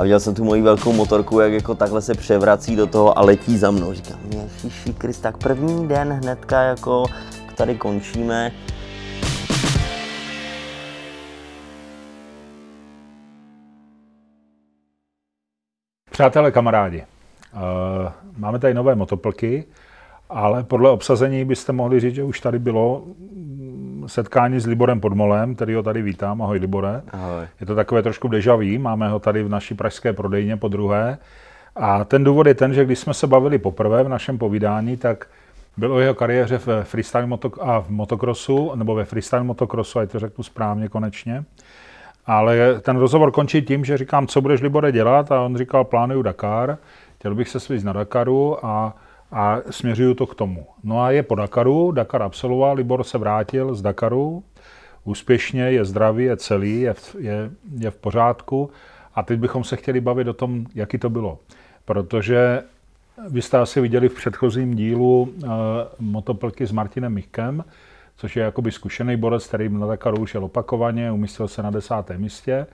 A viděl jsem tu moji velkou motorku, jak jako takhle se převrací do toho a letí za mnou. Říkám, ježiši Krist, tak první den hnedka jako tady končíme. Přátelé, kamarádi, eh, máme tady nové motoplky, ale podle obsazení byste mohli říct, že už tady bylo setkání s Liborem Podmolem, který ho tady vítám. Ahoj Libore. Ahoj. Je to takové trošku deja máme ho tady v naší pražské prodejně po druhé. A ten důvod je ten, že když jsme se bavili poprvé v našem povídání, tak bylo jeho kariéře v freestyle motok- a v motokrosu, nebo ve freestyle motokrosu, ať to řeknu správně konečně. Ale ten rozhovor končí tím, že říkám, co budeš Libore dělat a on říkal, plánuju Dakar, chtěl bych se svít na Dakaru a a směřuju to k tomu. No a je po Dakaru, Dakar absolvoval, Libor se vrátil z Dakaru, úspěšně, je zdravý, je celý, je v, je, je v pořádku. A teď bychom se chtěli bavit o tom, jaký to bylo. Protože vy jste asi viděli v předchozím dílu uh, motoplky s Martinem Michkem, což je jakoby zkušený borec, který na Dakaru už jel opakovaně, umístil se na desátém místě.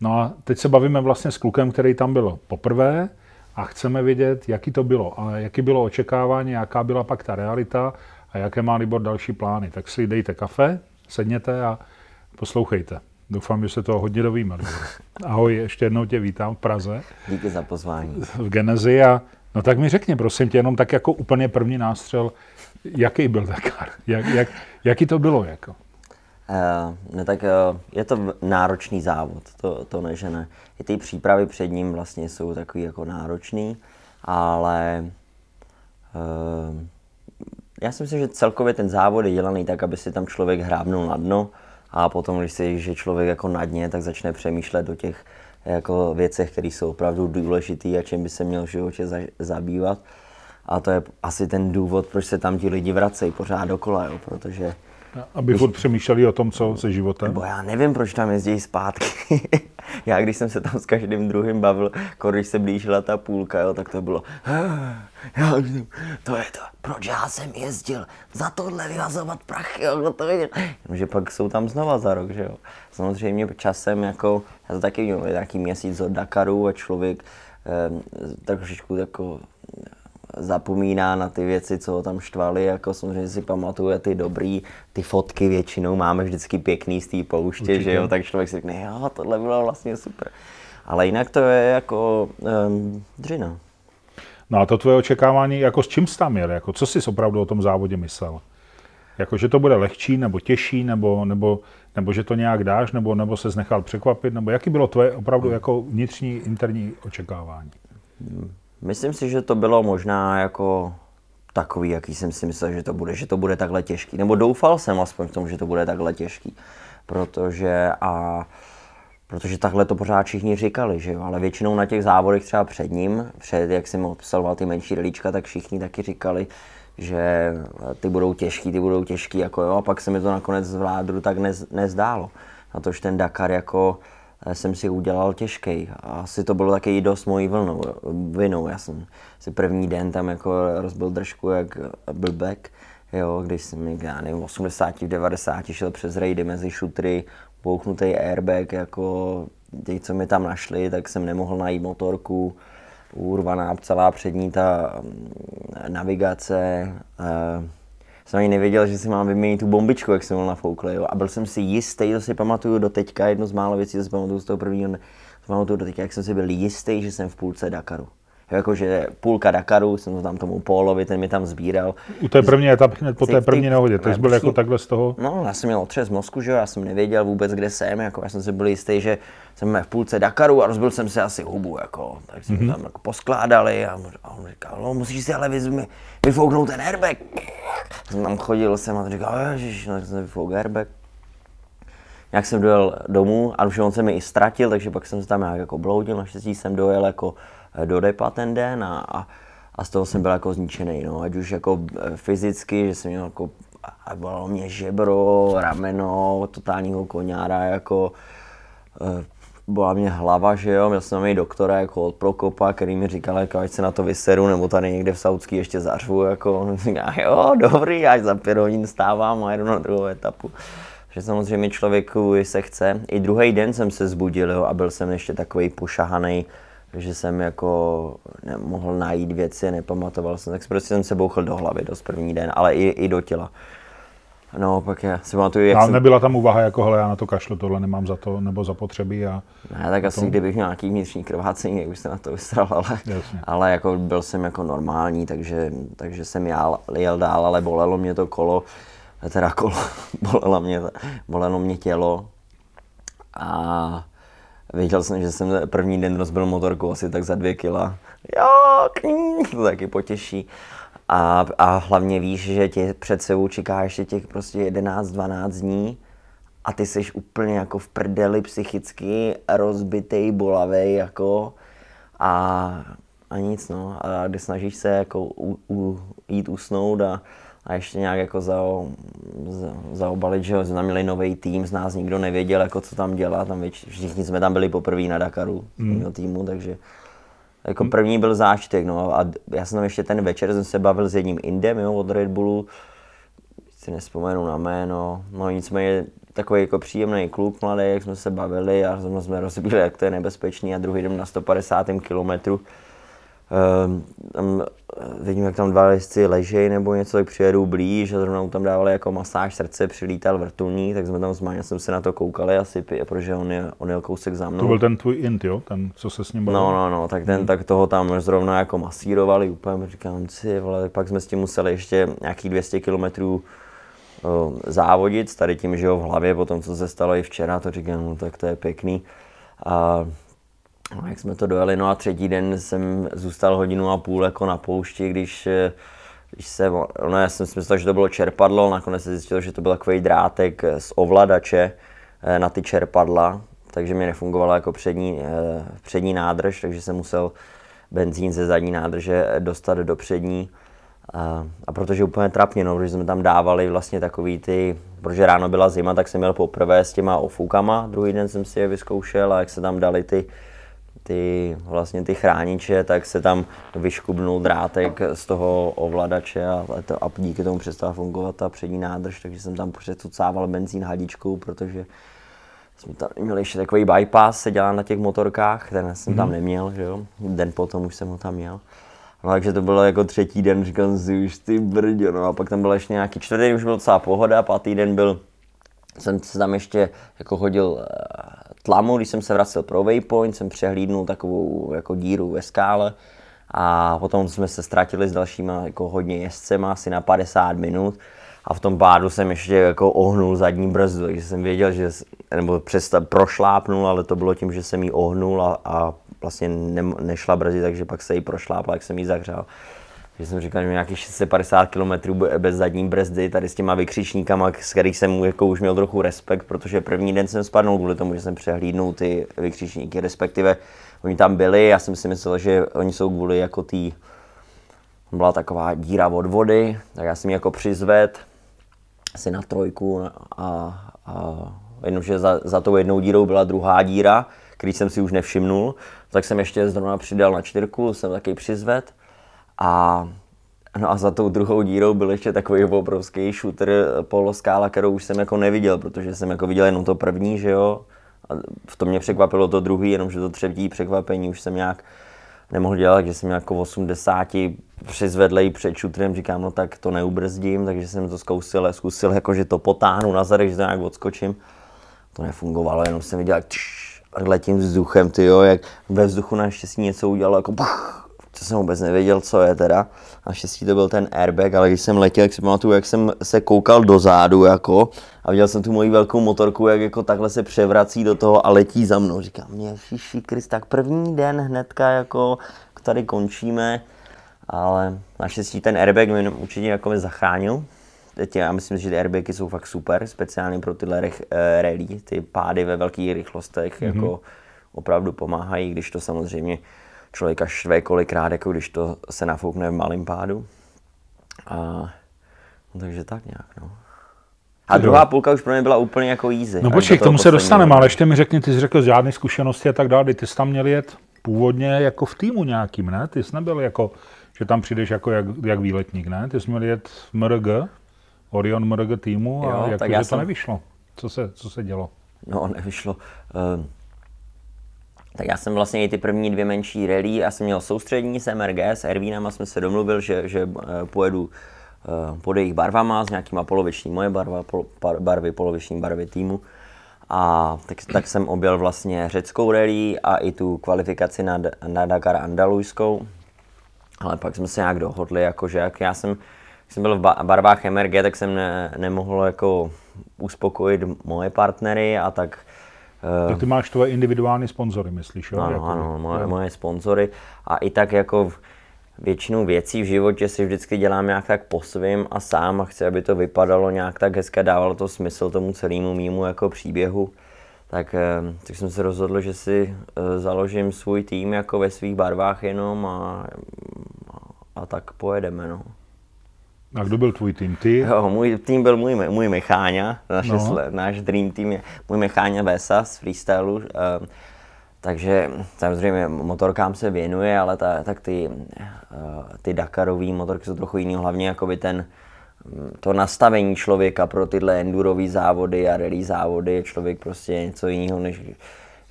No a teď se bavíme vlastně s klukem, který tam byl poprvé, a chceme vidět, jaký to bylo a jaký bylo očekávání, jaká byla pak ta realita a jaké má Libor další plány. Tak si dejte kafe, sedněte a poslouchejte. Doufám, že se toho hodně dovíme. Ahoj, ještě jednou tě vítám v Praze. Díky za pozvání. V Genezi a no tak mi řekni, prosím tě, jenom tak jako úplně první nástřel, jaký byl Dakar, jak, jak, jaký to bylo jako? Uh, eh, ne, no tak uh, je to náročný závod, to, to ne, že ne. I ty přípravy před ním vlastně jsou takový jako náročný, ale uh, já si myslím, že celkově ten závod je dělaný tak, aby si tam člověk hrábnul na dno a potom, když si, že člověk jako na dně, tak začne přemýšlet o těch jako věcech, které jsou opravdu důležité a čím by se měl v životě za, zabývat. A to je asi ten důvod, proč se tam ti lidi vracejí pořád dokola, jo, protože aby furt přemýšleli o tom, co se životem. Bo já nevím, proč tam jezdí zpátky. já, když jsem se tam s každým druhým bavil, jako když se blížila ta půlka, jo, tak to bylo. Já, to je to, proč já jsem jezdil za tohle vyhazovat prachy, jo, to je. Že pak jsou tam znova za rok, že jo. Samozřejmě časem, jako, já to taky měl nějaký měsíc od Dakaru a člověk eh, trošičku jako zapomíná na ty věci, co ho tam štvali, jako samozřejmě si pamatuje ty dobrý, ty fotky většinou máme vždycky pěkný z té pouště, Určitě. že jo, tak člověk si řekne, jo, tohle bylo vlastně super. Ale jinak to je jako um, dřina. No a to tvoje očekávání, jako s čím jsi tam jel, jako co jsi opravdu o tom závodě myslel? Jako, že to bude lehčí nebo těžší, nebo, nebo, nebo že to nějak dáš, nebo, nebo se nechal překvapit, nebo jaký bylo tvoje opravdu hmm. jako vnitřní, interní očekávání? Hmm. Myslím si, že to bylo možná jako takový, jaký jsem si myslel, že to bude, že to bude takhle těžký. Nebo doufal jsem aspoň v tom, že to bude takhle těžký. Protože a Protože takhle to pořád všichni říkali, že jo? ale většinou na těch závodech třeba před ním, před jak jsem obsahoval ty menší relíčka, tak všichni taky říkali, že ty budou těžký, ty budou těžký, jako jo, a pak se mi to nakonec zvládru tak nez, nezdálo. A tož ten Dakar jako jsem si udělal těžký. A asi to bylo taky dost mojí vlnou, vinou. Já jsem si první den tam jako rozbil držku jak blbek, jo, když jsem já nevím, 80, 90 šel přes rejdy mezi šutry, bouchnutý airbag, jako ty, co mi tam našli, tak jsem nemohl najít motorku, urvaná celá přední ta mm, navigace, eh, jsem ani nevěděl, že si mám vyměnit tu bombičku, jak jsem ho nafoukl, jo. A byl jsem si jistý, to si pamatuju do teďka, jedno z málo věcí, co si pamatuju z toho prvního dne, pamatuju do teďka, jak jsem si byl jistý, že jsem v půlce Dakaru jakože půlka Dakaru, jsem to tam tomu Pólovi, ten mi tam sbíral. U té první etapy, hned po té první nehodě, to byl jako takhle z toho? No, já jsem měl otřes mozku, že jo, já jsem nevěděl vůbec, kde jsem, jako já jsem si byl jistý, že jsem v půlce Dakaru a rozbil jsem si asi hubu, jako, tak jsme mm-hmm. tam jako poskládali a, a on říkal, no musíš si ale vyzmi, vyfouknout ten airbag. Jsem tam chodil jsem a říkal, no, ježiš, no, jsem vyfouk airbag. Nějak jsem dojel domů a už on se mi i ztratil, takže pak jsem se tam nějak jako bloudil, naštěstí jsem dojel jako do depa ten den a, a, a z toho jsem byl jako zničený, no, ať už jako eh, fyzicky, že jsem měl jako, a bylo mě žebro, rameno, totálního koňára, jako, eh, byla mě hlava, že jo, měl jsem na doktora jako od Prokopa, který mi říkal, jako, ať se na to vyseru, nebo tady někde v Saudský ještě zařvu, jako, a jo, dobrý, až za pět hodin stávám a jdu na druhou etapu. Že samozřejmě člověku se chce. I druhý den jsem se zbudil jo, a byl jsem ještě takový pošahaný, že jsem jako nemohl najít věci, nepamatoval jsem, tak prostě jsem se bouchl do hlavy dost první den, ale i, i do těla. No, pak já si pamatuju, jak no, nebyla tam úvaha, jako hele, já na to kašlu, tohle nemám za to, nebo za potřeby a... Ne, tak asi kdybych měl nějaký vnitřní krvácení, jak už se na to vystral, ale, Jasně. ale jako byl jsem jako normální, takže, takže jsem jel, jel dál, ale bolelo mě to kolo, teda kolo, bolelo mě, bolelo mě tělo a Věděl jsem, že jsem první den rozbil motorku asi tak za dvě kila. Jo, to taky potěší. A, a hlavně víš, že tě před sebou čeká ještě těch prostě 11-12 dní a ty jsi úplně jako v prdeli psychicky, rozbitej, bolavej jako a, a nic no. A když snažíš se jako u, u, jít usnout a a ještě nějak jako za, za, zaobalit, že jsme měli nový tým, z nás nikdo nevěděl, jako co tam dělá, tam věč, všichni jsme tam byli poprvé na Dakaru mm. týmu, takže jako mm. první byl zážitek, no a já jsem tam ještě ten večer jsem se bavil s jedním Indem, jo, od Red Bullu, si nespomenu na jméno, no nicméně takový jako příjemný kluk mladý, jak jsme se bavili a jsme rozbíli, jak to je nebezpečný a druhý den na 150. kilometru Ehm, tam eh, vidím, jak tam dva jezdci ležejí nebo něco, tak přijedu blíž a zrovna tam dávali jako masáž srdce, přilítal vrtulník, tak jsme tam s jsem se na to koukali asi, protože on, je, on jel kousek za mnou. To byl ten tvůj int, jo? Ten, co se s ním bavil? No, no, no, tak ten, hmm. tak toho tam zrovna jako masírovali úplně, říkám si, vole, pak jsme s tím museli ještě nějakých 200 kilometrů závodit, tady tím, že jo, v hlavě, potom co se stalo i včera, to říkám, no, tak to je pěkný. A No, jak jsme to dojeli, no a třetí den jsem zůstal hodinu a půl jako na poušti, když, eh, když se, no já jsem si myslel, že to bylo čerpadlo, nakonec se zjistilo, že to byl takový drátek eh, z ovladače eh, na ty čerpadla, takže mi nefungovala jako přední, přední nádrž, takže jsem musel benzín ze zadní nádrže dostat do přední. A, a protože úplně trapně, no, protože jsme tam dávali vlastně takový ty, protože ráno byla zima, tak jsem měl poprvé s těma ofukama. druhý den jsem si je vyzkoušel a jak se tam dali ty ty, vlastně ty chrániče, tak se tam vyškubnul drátek z toho ovladače a, to, a díky tomu přestala fungovat ta přední nádrž, takže jsem tam přecucával prostě benzín hadičkou, protože jsme tam měli ještě takový bypass, se dělá na těch motorkách, ten jsem mm-hmm. tam mhm. neměl, že jo? den potom už jsem ho tam měl. No, takže to bylo jako třetí den, říkám si už ty brdě, no a pak tam byl ještě nějaký čtvrtý, už byl docela pohoda, pátý den byl jsem se tam ještě jako hodil eh, tlamu, když jsem se vracel pro Waypoint, jsem přehlídnul takovou jako díru ve skále a potom jsme se ztratili s dalšíma jako hodně jezdcema, asi na 50 minut a v tom pádu jsem ještě jako ohnul zadní brzdu, takže jsem věděl, že, nebo přesta, prošlápnul, ale to bylo tím, že jsem ji ohnul a, a vlastně ne, nešla brzy, takže pak se jí prošlápla, jak jsem ji zahřál že jsem říkal, že nějakých 650 km bez zadní brzdy, tady s těma vykřičníkama, z kterých jsem jako už měl trochu respekt, protože první den jsem spadnul kvůli tomu, že jsem přehlídnul ty vykřičníky, respektive oni tam byli, já jsem si myslel, že oni jsou kvůli jako tý, byla taková díra od vody, tak já jsem jako přizved, asi na trojku a, a jenomže za, za tou jednou dírou byla druhá díra, který jsem si už nevšimnul, tak jsem ještě zrovna přidal na čtyřku, jsem taky přizved a No a za tou druhou dírou byl ještě takový obrovský shooter eh, poloskála, kterou už jsem jako neviděl, protože jsem jako viděl jenom to první, že jo. A v tom mě překvapilo to druhý, jenomže to třetí překvapení už jsem nějak nemohl dělat, že jsem jako 80 přizvedlej před šutrem, říkám, no tak to neubrzdím, takže jsem to zkusil, zkusil jako, že to potáhnu na zadek, že to nějak odskočím. To nefungovalo, jenom jsem viděl, jak tš, letím vzduchem, ty jo, jak ve vzduchu naštěstí něco udělalo, jako buch, to jsem vůbec nevěděl, co je teda. A šestí to byl ten airbag, ale když jsem letěl, jak si pamatuju, jak jsem se koukal dozadu jako a viděl jsem tu moji velkou motorku, jak jako takhle se převrací do toho a letí za mnou. Říkám, mě šiši Krist, tak první den hnedka jako tady končíme, ale naštěstí ten airbag mě určitě jako mě zachránil. Teď já myslím, že ty airbagy jsou fakt super, speciálně pro tyhle rech, eh, rally, ty pády ve velkých rychlostech mm-hmm. jako opravdu pomáhají, když to samozřejmě člověka štve kolikrát, jako když to se nafoukne v malém pádu. A, no, takže tak nějak, no. A druhá půlka už pro mě byla úplně jako easy. No počkej, k tomu se dostaneme, ale ještě mi řekni, ty jsi řekl žádné zkušenosti a tak dále, ty jsi tam měl jet původně jako v týmu nějakým, ne? Ty jsi nebyl jako, že tam přijdeš jako jak, jak výletník, ne? Ty jsi měl jet v MRG, Orion MRG týmu a jo, jako, že jsem... to nevyšlo. Co se, co se dělo? No, nevyšlo. Ehm, tak já jsem vlastně i ty první dvě menší rally, já jsem měl soustřední s MRG, s a jsme se domluvil, že, že eh, pojedu eh, pod jejich barvama, s nějakýma poloviční moje barva, pol, barvy, poloviční barvy týmu. A tak, tak jsem objel vlastně řeckou rally a i tu kvalifikaci na, na Dakar andalujskou. Ale pak jsme se nějak dohodli, jakože jak já jsem, když jsem byl v barvách MRG, tak jsem ne, nemohl jako uspokojit moje partnery a tak Eh, tak ty máš tvoje individuální sponzory, myslíš? Jo? Ano, jako- ano, moje, moje sponzory. A i tak jako většinu věcí v životě si vždycky dělám nějak tak po svým a sám a chci, aby to vypadalo nějak tak hezké, dávalo to smysl tomu celému mýmu jako příběhu. Tak, eh, tak jsem se rozhodl, že si eh, založím svůj tým jako ve svých barvách jenom a, a tak pojedeme. No. A kdo byl tvůj tým? Ty? Jo, můj tým byl můj, můj Mecháňa, naše, no. náš dream tým je můj Mecháňa Vesa z freestylu. Uh, takže samozřejmě motorkám se věnuje, ale ta, tak ty, eh, ty Dakarové motorky jsou trochu jiný, hlavně jakoby ten, mm, to nastavení člověka pro tyhle endurové závody a rally závody je člověk prostě něco jiného, než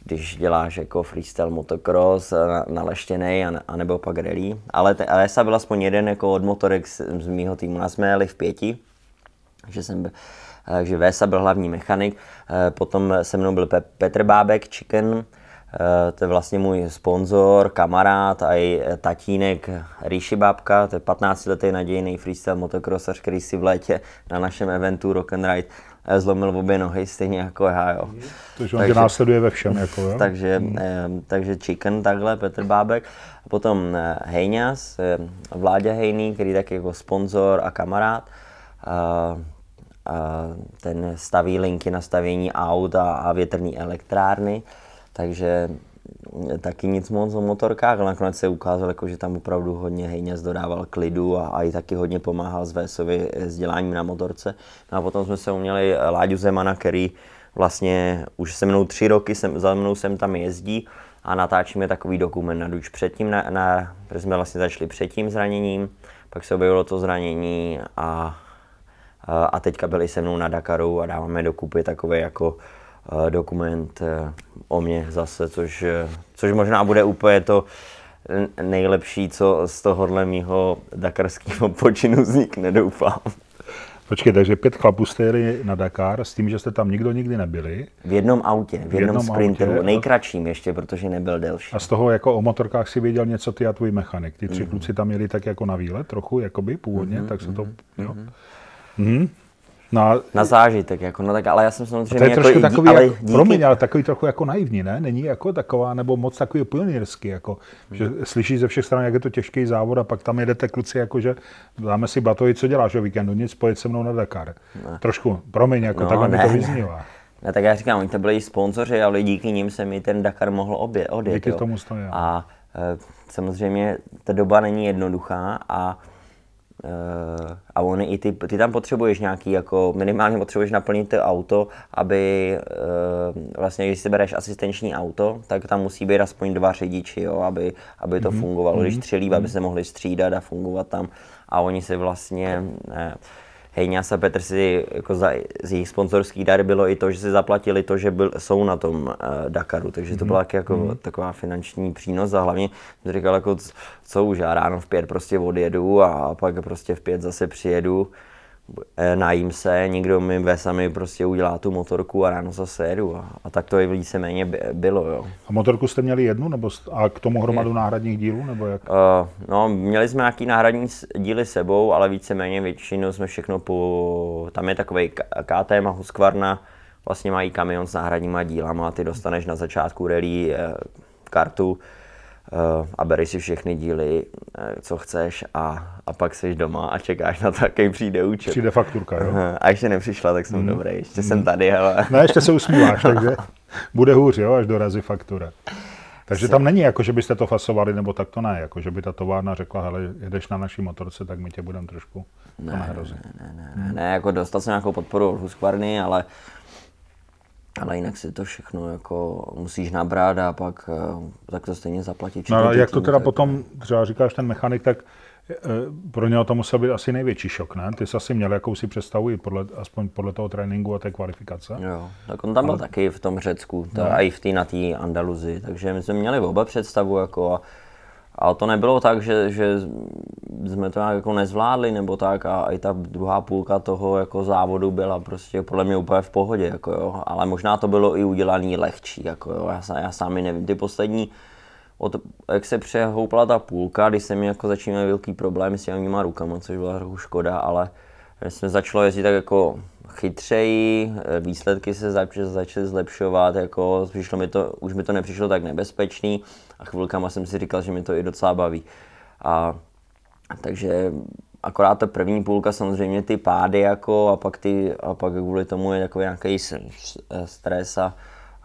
když děláš jako freestyle motocross eh, naleštěný, a, anebo pak rally. Ale ta LSA byl aspoň jeden jako od motorek z, z mýho týmu. Nás jsme jeli v pěti, že jsem byl, takže eh, Vesa byl hlavní mechanik, eh, potom se mnou byl Petr Bábek, Chicken, to je vlastně můj sponzor, kamarád a i tatínek Rishi Bábka, to je 15 letý nadějný freestyle motokrosař, který si v létě na našem eventu Rock and Ride zlomil obě nohy, stejně jako já, jo. Mhm. Takže on takže, tě následuje ve všem, jako jo? takže, hmm. takže Chicken takhle, Petr Bábek. A potom eh, Hejňas, eh, Vláďa Hejný, který tak jako sponzor a kamarád. A, a ten staví linky na stavění aut a, a větrní elektrárny. Takže taky nic moc o motorkách, ale nakonec se ukázalo, jako, že tam opravdu hodně Hejňas dodával klidu a, a i taky hodně pomáhal Zvésovi eh, s děláním na motorce. No a potom jsme se uměli eh, Láďu Zemana, který vlastně už se mnou tři roky, sem, za mnou sem tam jezdí a natáčíme takový dokument na Duč předtím, na, na, protože jsme vlastně začali před tím zraněním, pak se objevilo to zranění a, a, a teďka byli se mnou na Dakaru a dáváme dokupy takové jako Eh, dokument eh, o mě zase, což, eh, což možná bude úplně to nejlepší, co z tohohle mýho dakarského počinu vznikne, doufám. Počkej, takže pět chlapů jste jeli na Dakar s tím, že jste tam nikdo nikdy nebyli. V jednom autě, v jednom, jednom sprinteru, autě, nejkratším ještě, protože nebyl delší. A z toho jako o motorkách si věděl něco ty a tvůj mechanik. Ty tři mm-hmm. kluci tam jeli tak jako na výlet trochu, jakoby původně, mm-hmm, tak se to... Mm-hmm. Jo. Mm-hmm. No Na zážitek, jako, no tak, ale já jsem samozřejmě... To je jako trošku takový, ale jako, díky... promiň, ale takový trochu jako naivní, ne? Není jako taková, nebo moc takový pionýrský, jako, hmm. že slyšíš ze všech stran, jak je to těžký závod a pak tam jedete kluci, jako, že dáme si batovi, co děláš o víkendu, nic, pojď se mnou na Dakar. No. Trošku, promiň, jako, no, takhle ne, mi to vyznívá. Ne. Ne, tak já říkám, oni to byli sponzoři, ale díky nim se mi ten Dakar mohl obě, odjet. Díky jo. tomu stojí. No. A e, samozřejmě ta doba není jednoduchá a e, Uh, a on i ty, ty tam potřebuješ nějaký, jako minimálně potřebuješ naplnit to auto, aby uh, vlastně, když si bereš asistenční auto, tak tam musí být aspoň dva řidiči, jo, aby, aby to mm-hmm. fungovalo, když tři líb, mm-hmm. aby mhm. se mohli střídat a fungovat tam. A oni si vlastně, eh, Hejně a Petr si jako za, z jejich sponzorských dar bylo i to, že si zaplatili to, že byl, jsou na tom uh, Dakaru, takže to mhm. byla mm-hmm. jako mm-hmm. taková finanční přínos a hlavně jsem říkal jako co už, já ráno v pět prostě odjedu a pak prostě v pět zase přijedu E, najím se, někdo mi ve sami prostě udělá tu motorku a ráno zase jedu. A, a tak to i víceméně bylo. Jo. A motorku jste měli jednu nebo a k tomu hromadu náhradních dílů? Nebo jak? Uh, no, měli jsme nějaký náhradní díly sebou, ale víceméně většinou jsme všechno po... Tam je takový KTM a Husqvarna, vlastně mají kamion s náhradníma dílama, ty dostaneš na začátku rally e, kartu, Eh, a bereš si všechny díly, eh, co chceš a, a pak jsi doma a čekáš na to, jaký přijde účet. Přijde fakturka, jo. Eh, a ještě nepřišla, tak jsem mm. dobrý, ještě mm. jsem mhm. tady, ale... No ještě se usmíváš, takže bude hůř, jo, až dorazí faktura. Takže tam není jako, že byste to fasovali, nebo tak to ne, jako, že by ta továrna řekla, hele, jedeš na naší motorce, tak my tě budeme trošku ne, to ne, ne, ne, ne, ne, jako dostal jsem nějakou podporu od Husqvarny, ale ale jinak si to všechno jako musíš nabrát a pak eh, tak to stejně zaplatit. No, ale jak to teda tak... potom, třeba říkáš ten mechanik, tak eh, pro něho to musel být asi největší šok, ne? Ty jsi asi měl jakousi představu i podle, aspoň podle toho tréninku a té kvalifikace. Jo, tak on tam byl taky v tom Řecku, ta, no. a i v té na té Andaluzi, takže my jsme měli oba představu jako a ale to nebylo tak, že, že jsme to nějak jako nezvládli nebo tak a i ta druhá půlka toho jako závodu byla prostě podle mě úplně v pohodě, jako jo. Ale možná to bylo i udělané lehčí, jako jo. Já, já sami nevím. Ty poslední, od, jak se přehoupla ta půlka, když se mi jako začínaly velký problém s těmi rukama, což byla trochu škoda, ale jsme začalo jezdit tak jako chytřeji, eh, výsledky se zač- začaly zlepšovat, jako přišlo mi to, už mi to nepřišlo tak nebezpečný a chvilkama jsem si říkal, že mi to i docela baví. A, takže akorát ta první půlka samozřejmě ty pády jako a pak, ty, a pak kvůli tomu je takový nějaký stres a,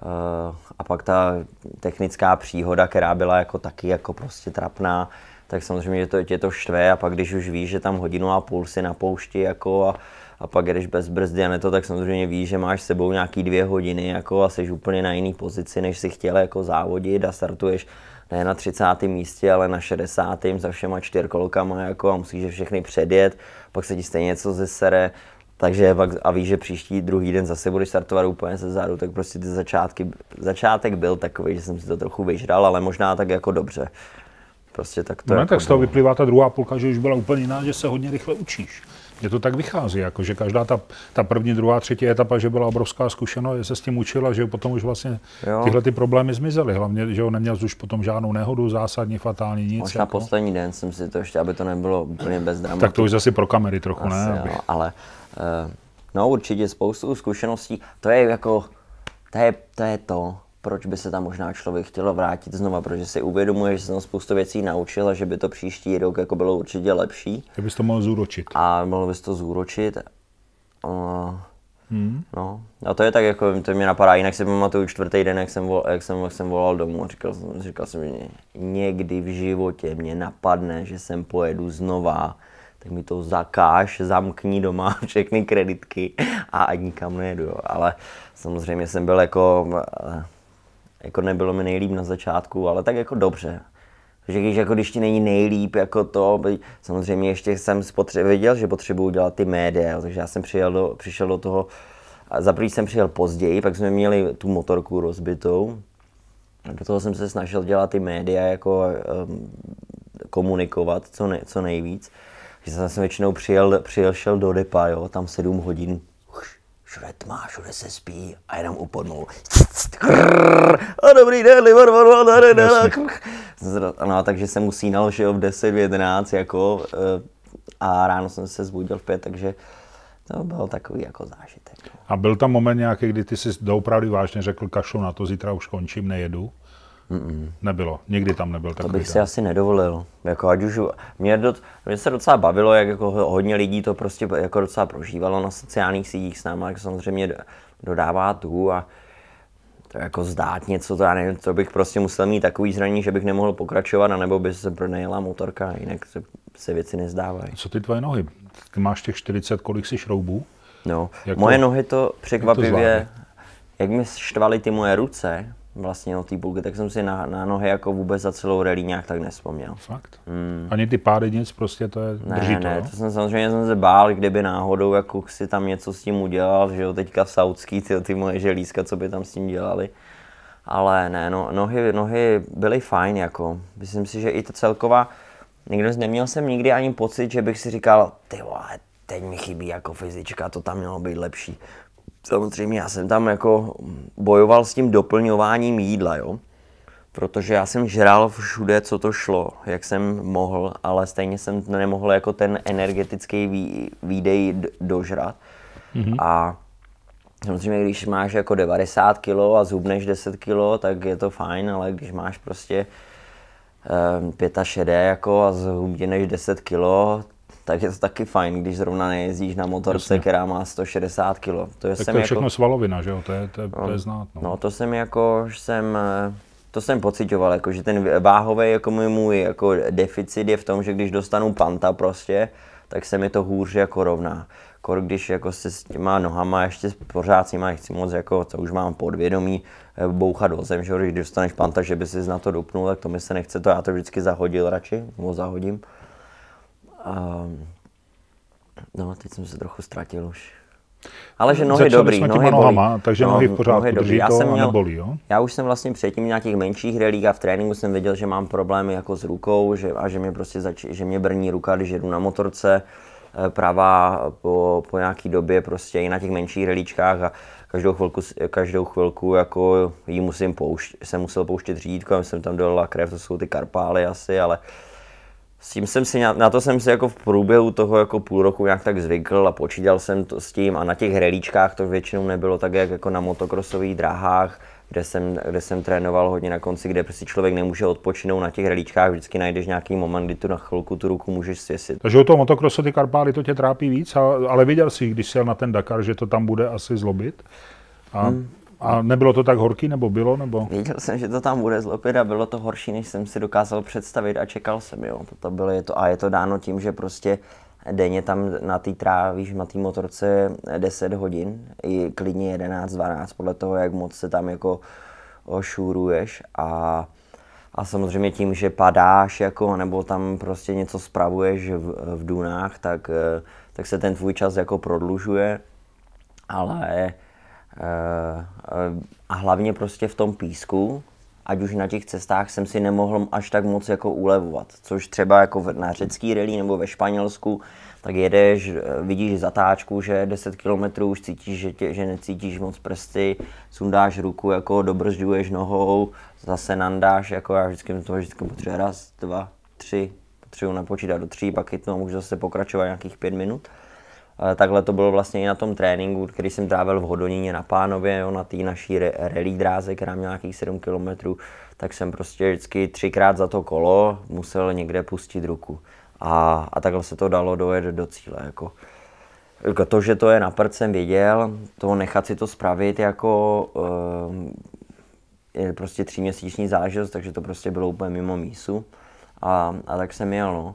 eh, a pak ta technická příhoda, která byla jako taky jako prostě trapná, tak samozřejmě že to je to štve a pak když už víš, že tam hodinu a půl si na poušti jako a, a pak jedeš bez brzdy a ne to, tak samozřejmě víš, že máš sebou nějaký dvě hodiny jako a jsi úplně na jiný pozici, než si chtěl jako závodit a startuješ ne na 30. místě, ale na 60. za všema čtyřkolkama jako a musíš je všechny předjet, pak se ti stejně něco zesere, takže pak a víš, že příští druhý den zase budeš startovat úplně se zádu, tak prostě ty začátky, začátek byl takový, že jsem si to trochu vyžral, ale možná tak jako dobře. Prostě tak to no, jako tak z toho bylo. vyplývá ta druhá půlka, že už byla úplně jiná, že se hodně rychle učíš. Mně to tak vychází, jako, že každá ta, ta první, druhá, třetí etapa, že byla obrovská zkušenost, že se s tím učila, že potom už vlastně jo. tyhle ty problémy zmizely. Hlavně, že on neměl už potom žádnou nehodu, zásadní, fatální, nic. Možná jako. poslední den jsem si to ještě, aby to nebylo úplně bez dramatu. Tak to už zase pro kamery trochu, Asi, ne? Abych... Jo, ale eh, no určitě spoustu zkušeností. To je jako, to je to, je to proč by se tam možná člověk chtěl vrátit znova, protože si uvědomuje, že se tam spoustu věcí naučil a že by to příští rok jako bylo určitě lepší. Že bys to mohl zúročit. A mohl bys to zúročit. Uh, hmm. No, a to je tak, jako to mě napadá. Jinak si pamatuju čtvrtý den, jak jsem, volal, jak jsem, jak jsem volal domů a říkal, jsem, říkal jsem, že někdy v životě mě napadne, že sem pojedu znova tak mi to zakáž, zamkni doma všechny kreditky a ať nikam nejedu. Jo. Ale samozřejmě jsem byl jako eh, jako nebylo mi nejlíp na začátku, ale tak jako dobře. Že když, jako když ti není nejlíp, jako to, samozřejmě ještě jsem spotře- věděl, že potřebuju dělat ty média, takže já jsem přijel do, přišel do toho, a za jsem přijel později, pak jsme měli tu motorku rozbitou, a do toho jsem se snažil dělat ty média, jako um, komunikovat co, ne, co nejvíc. Že jsem většinou přijel, přijel šel do depa, jo, tam sedm hodin všude tma, všude se spí a jenom upodnul. A dobrý den, No, takže jsem usínal, že jo, v 10, v 11, jako, eh, a ráno jsem se zbudil v 5, takže to byl takový jako zážitek. No. A byl tam moment nějaký, kdy ty jsi doopravdy vážně řekl, kašlu na to, zítra už končím, nejedu? Mm-mm. Nebylo, nikdy tam nebyl takový. To bych den. asi nedovolil. Jako ať už, mě, do, mě se docela bavilo, jak jako hodně lidí to prostě jako docela prožívalo na sociálních sítích s náma, jak samozřejmě dodává tu a to jako zdát něco, to já nevím, to bych prostě musel mít takový zranění, že bych nemohl pokračovat, anebo by se pronejela motorka, jinak se, se věci nezdávají. Co ty tvoje nohy? Ty máš těch 40, kolik si šroubů? No, jako, moje nohy to překvapivě, jak, to jak mi štvaly ty moje ruce, vlastně o té bulky, tak jsem si na, na nohy jako vůbec za celou rally nějak tak nespomněl. Fakt? Mm. Ani ty pády nic, prostě to je ne, drží to, ne, no? to jsem samozřejmě jsem se bál, kdyby náhodou jako si tam něco s tím udělal, že jo, teďka saudský ty, ty moje želízka, co by tam s tím dělali. Ale ne, no, nohy, nohy byly fajn, jako. Myslím si, že i ta celková, nikdo neměl jsem nikdy ani pocit, že bych si říkal, ty vole, teď mi chybí jako fyzička, to tam mělo být lepší samozřejmě já jsem tam jako bojoval s tím doplňováním jídla, jo. Protože já jsem žral všude, co to šlo, jak jsem mohl, ale stejně jsem nemohl jako ten energetický vý, výdej dožrat. Mm-hmm. A samozřejmě, když máš jako 90 kg a zubneš 10 kg, tak je to fajn, ale když máš prostě eh, pěta šedé jako a zhubněneš 10 kg, tak je to taky fajn, když zrovna nejezdíš na motorce, Jasně. která má 160 kg. To je, tak to je jako- všechno jako, svalovina, že jo? To je, to je, no, to je no. znát. No. no to jsem jako, jsem, eh, to jsem pocitoval, jako, že ten váhový jako můj, můj jako deficit je v tom, že když dostanu panta prostě, tak se mi to hůř jako rovná. Kor, když jako se s těma nohama ještě pořád s nima nechci moc, jako, co už mám podvědomí, eh, bouchat do zem, že když dostaneš panta, že by si na to dupnul, tak to mi se nechce, to já to vždycky zahodil radši, nebo zahodím. A, ehm, no, teď jsem se trochu ztratil už. Ale že nohy Začali dobrý, jsme nohy nohama, takže no, nohy v pořádku nohy drží já to jsem měl, a nebolí, jo? Já už jsem vlastně předtím v nějakých menších relík a v tréninku jsem věděl, že mám problémy jako s rukou že, a že mě prostě zač, že mě brní ruka, když jedu na motorce eh, pravá po, po nějaký době prostě i na těch menších relíčkách a každou chvilku, každou chvilku jako jí musím poušť, jsem musel pouštět řídko, jsem tam dolala krev, to jsou ty karpály asi, ale uh, s tím jsem si, na to jsem si jako v průběhu toho jako půl roku nějak tak zvykl a počítal jsem to s tím a na těch relíčkách to většinou nebylo tak, jak jako na motokrosových dráhách, kde jsem, kde jsem trénoval hodně na konci, kde prostě člověk nemůže odpočinout na těch relíčkách, vždycky najdeš nějaký moment, kdy tu na chvilku tu ruku můžeš svěsit. Takže o toho motokrosu ty Karpály to tě trápí víc, ale viděl jsi, když jsi jel na ten Dakar, že to tam bude asi zlobit? A... Hmm. A nebylo to tak horký, nebo bylo? Nebo? Věděl jsem, že to tam bude zlopit a bylo to horší, než jsem si dokázal představit a čekal jsem, jo. To bylo, je to, a je to dáno tím, že prostě denně tam na té trávíš na té motorce 10 hodin, i klidně 11, 12, podle toho, jak moc se tam jako ošuruješ a a samozřejmě tím, že padáš jako, nebo tam prostě něco spravuješ v, v dunách, tak, eh, tak se ten tvůj čas jako prodlužuje, ale Eh, a hlavně prostě v tom písku, ať už na těch cestách jsem si nemohl až tak moc jako ulevovat, což třeba jako na řecký rally nebo ve Španělsku, tak jedeš, eh, vidíš zatáčku, že 10 km už cítíš, že, tě, že necítíš moc prsty, sundáš ruku, jako dobrzduješ nohou, zase nandáš, jako já vždycky to vždycky potřebuji raz, dva, tři, potřebuji napočítat do tří, pak je to můžu zase pokračovat nějakých pět minut. Uh, Takhle to bylo vlastně i na tom tréninku, který jsem trávil v Hodoníně na Pánově, jo, na té naší rally dráze, která měla nějakých 7 km, tak jsem prostě vždycky třikrát za to kolo musel někde pustit ruku. A, a takhle se to dalo dojet do cíle. Jako. jako to, že to je na prd, jsem věděl, to nechat si to spravit jako ehm, je prostě tříměsíční zážitost, takže to prostě bylo úplně mimo mísu. A, a tak jsem jel. No.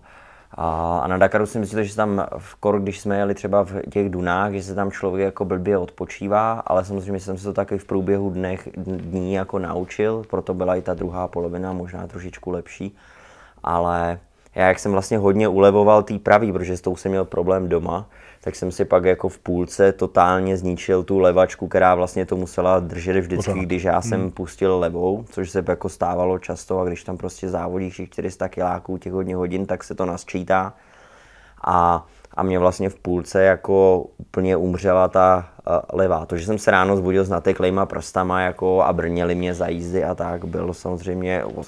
A, a na Dakaru si myslím, že tam v kor, když jsme jeli třeba v těch Dunách, že se tam člověk jako blbě odpočívá, ale samozřejmě jsem se to taky v průběhu dnech, dní jako naučil, proto byla i ta druhá polovina možná trošičku lepší. Ale já jak jsem vlastně hodně ulevoval tý pravý, protože s tou jsem měl problém doma, tak jsem si pak jako v půlce totálně zničil tu levačku, která vlastně to musela držet vždycky, když já jsem hmm. pustil levou, což se jako stávalo často a když tam prostě závodíš těch 400 kiláků těch hodně hodin, tak se to nasčítá. A, a mě vlastně v půlce jako úplně umřela ta uh, levá. To, že jsem se ráno zbudil s nateklejma prstama jako a brněli mě za jízdy a tak, bylo samozřejmě uh,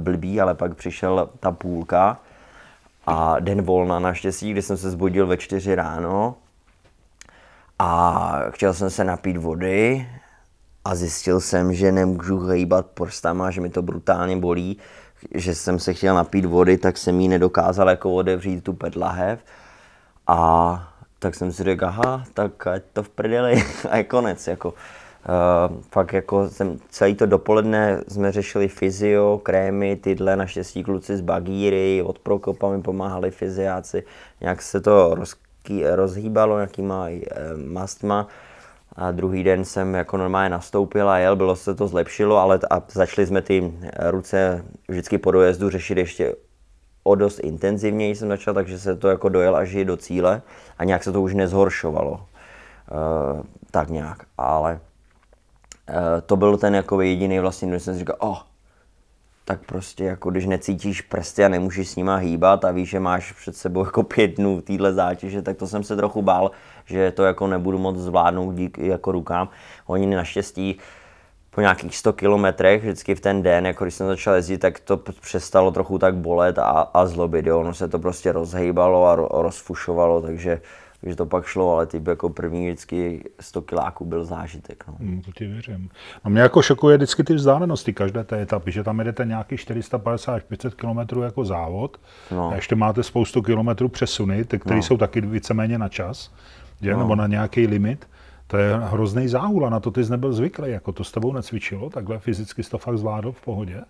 blbý, ale pak přišel ta půlka a den volna naštěstí, kdy jsem se zbudil ve čtyři ráno a chtěl jsem se napít vody a zjistil jsem, že nemůžu hýbat prstama, že mi to brutálně bolí, že jsem se chtěl napít vody, tak jsem jí nedokázal jako odevřít tu pedlahev a tak jsem si řekl, aha, tak ať to v prdeli a je konec, jako. Uh, fakt jako jsem, celý to dopoledne jsme řešili fyzio, krémy, tyhle naštěstí kluci z Bagíry, od Prokopa mi pomáhali fyziáci, nějak se to rozký, rozhýbalo nějakýma uh, eh, mastma a druhý den jsem jako normálně nastoupil a jel, bylo se to zlepšilo, ale a začali jsme ty eh, ruce vždycky po dojezdu řešit ještě o dost intenzivněji jsem začal, takže se to jako dojel až do cíle a nějak se to už nezhoršovalo. Uh, tak nějak, ale Eh, to byl ten jako jediný vlastně, když jsem si říkal, oh, tak prostě jako když necítíš prsty a nemůžeš s nima hýbat a víš, že máš před sebou jako pět dnů týhle zátěže, tak to jsem se trochu bál, že to jako nebudu moc zvládnout díky jako rukám. Oni naštěstí po nějakých 100 kilometrech vždycky v ten den, jako když jsem začal jezdit, tak to přestalo trochu tak bolet a, a zlobit, jo. ono se to prostě rozhejbalo a ro, rozfušovalo, takže takže to pak šlo, ale typ jako první vždycky 100 kiláků byl zážitek. No. Hmm, to ti věřím. A mě jako šokuje vždycky ty vzdálenosti každé té etapy, že tam jedete nějaký 450 až 500 km jako závod no. a ještě máte spoustu kilometrů přesuny, které no. jsou taky víceméně na čas, že? No. nebo na nějaký limit. To je hrozný záhul a na to ty jsi nebyl zvyklý, jako to s tebou necvičilo, takhle fyzicky jsi to fakt zvládl v pohodě.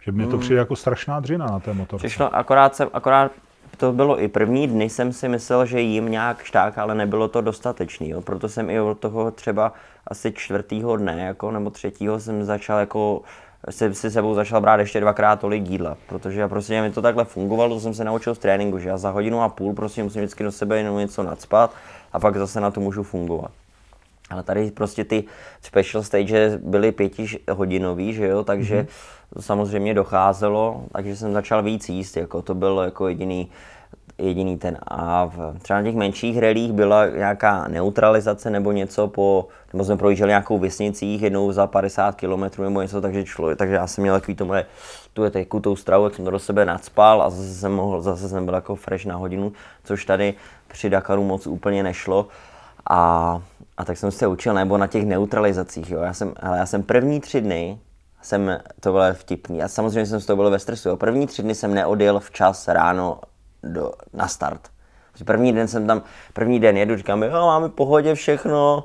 Že mě to mm. přijde jako strašná dřina na té motorce. Přišlo, akorát, jsem, akorát to bylo i první dny, jsem si myslel, že jim nějak šták, ale nebylo to dostatečný, jo. proto jsem i od toho třeba asi čtvrtýho dne, jako, nebo třetího jsem začal jako se, si sebou začal brát ještě dvakrát tolik jídla, protože já prostě mi to takhle fungovalo, to jsem se naučil z tréninku, že já za hodinu a půl prostě musím vždycky do sebe jenom něco nadspat a pak zase na to můžu fungovat. Ale tady prostě ty special stage byly pětihodinový, že jo, takže mm-hmm. samozřejmě docházelo, takže jsem začal víc jíst, jako to byl jako jediný, jediný ten. A v, třeba na těch menších relích byla nějaká neutralizace nebo něco po, nebo jsme projížděli nějakou vesnicí jednou za 50 km nebo něco, takže člo, takže já jsem měl takový to moje, tu tekutou stravu, jsem to do sebe nadspal a zase jsem mohl, zase jsem byl jako fresh na hodinu, což tady při Dakaru moc úplně nešlo. A, a tak jsem se učil, nebo na těch neutralizacích, jo. Já jsem, ale já jsem první tři dny, jsem, to bylo vtipný, a samozřejmě jsem z toho byl ve stresu, jo. První tři dny jsem neodjel včas ráno do, na start. První den jsem tam, první den jedu, říkám, jo, máme pohodě všechno,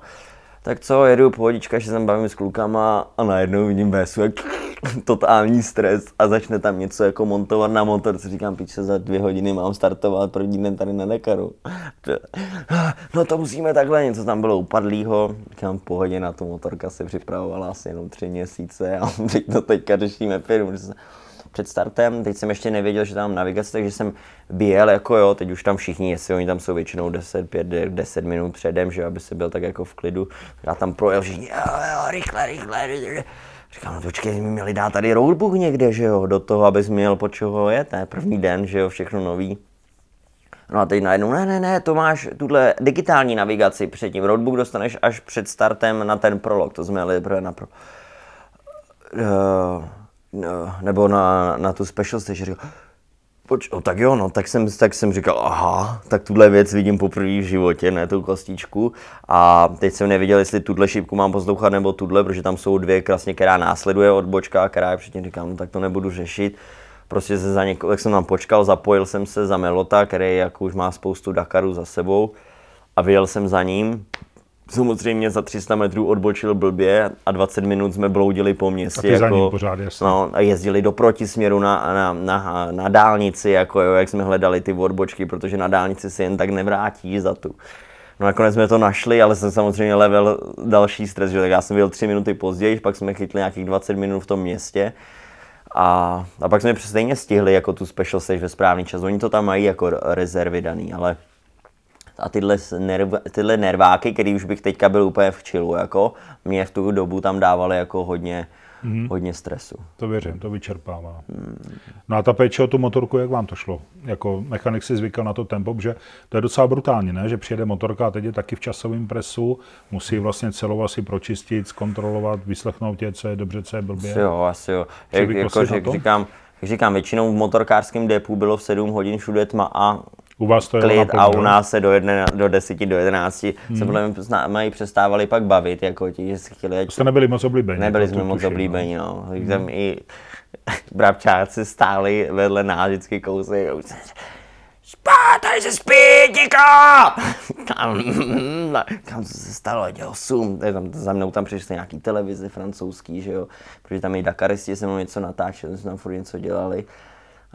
tak co, jedu pohodička, že jsem bavím s klukama a najednou vidím Vésu, jak totální stres a začne tam něco jako montovat na motor, co říkám, piče, za dvě hodiny mám startovat první den tady na Dakaru. No to musíme takhle, něco tam bylo upadlýho, říkám, v pohodě, na tu motorka se připravovala asi jenom tři měsíce a teď to teďka řešíme firmu, že se před startem. Teď jsem ještě nevěděl, že tam navigace, takže jsem běl, jako jo, teď už tam všichni, jestli oni tam jsou většinou 10, 5, 10 minut předem, že aby se byl tak jako v klidu. Já tam projel všichni, jo, jo, rychle, rychle, rychle. Říkám, no počkej, mi měli dát tady roadbook někde, že jo, do toho, abys měl po čeho je, to je první den, že jo, všechno nový. No a teď najednou, ne, ne, ne, to máš tuhle digitální navigaci předtím. Roadbook dostaneš až před startem na ten prolog, to jsme jeli na pro. Uh, No, nebo na, na tu special stage, říkal, Poč, o, no, tak jo, no, tak jsem, tak jsem říkal, aha, tak tuhle věc vidím poprvé v životě, ne tu kostičku. A teď jsem nevěděl, jestli tuhle šipku mám poslouchat nebo tuhle, protože tam jsou dvě krásně, která následuje odbočka, a která je předtím říkám, no tak to nebudu řešit. Prostě se za několik jsem tam počkal, zapojil jsem se za Melota, který jako už má spoustu Dakaru za sebou a vyjel jsem za ním samozřejmě za 300 metrů odbočil blbě a 20 minut jsme bloudili po městě. A jako, pořád, jasný. No, a jezdili do protisměru na, na, na, na dálnici, jako jo, jak jsme hledali ty odbočky, protože na dálnici se jen tak nevrátí za tu. No nakonec jsme to našli, ale jsem samozřejmě level další stres, že tak já jsem byl 3 minuty později, pak jsme chytli nějakých 20 minut v tom městě. A, a pak jsme stejně stihli jako tu special stage ve správný čas. Oni to tam mají jako rezervy daný, ale a tyhle, nerv, tyhle nerváky, který už bych teďka byl úplně v čilu, jako, mě v tu dobu tam dávali jako hodně, mm-hmm. hodně stresu. To věřím, to vyčerpává. Mm. No a ta péče o tu motorku, jak vám to šlo? Jako mechanik si zvykal na to tempo, že to je docela brutální, ne? Že přijede motorka a teď je taky v časovém presu, musí mhm. vlastně celou asi pročistit, zkontrolovat, vyslechnout tě, co je dobře, co je blbě. Asi jo, asi jo. Jak, jako, jak říkám, jak říkám, většinou v motorkářském depu bylo v 7 hodin všude tma a u vás to je klid a u no. nás se do, jedne, do 10, do 11 hmm. se podle mě mají přestávali pak bavit, jako ti, že si chtěli... Jste nebyli moc oblíbení. Nebyli jsme moc tuším, no. oblíbení, no. no. Hmm. i brabčáci stáli vedle nás vždycky kousek a už se se spí, díka! Tam, kam se stalo, je 8, tam, za mnou tam přišli nějaký televize francouzský, že jo, protože tam i Dakaristi se mnou něco natáčeli, jsme tam furt něco dělali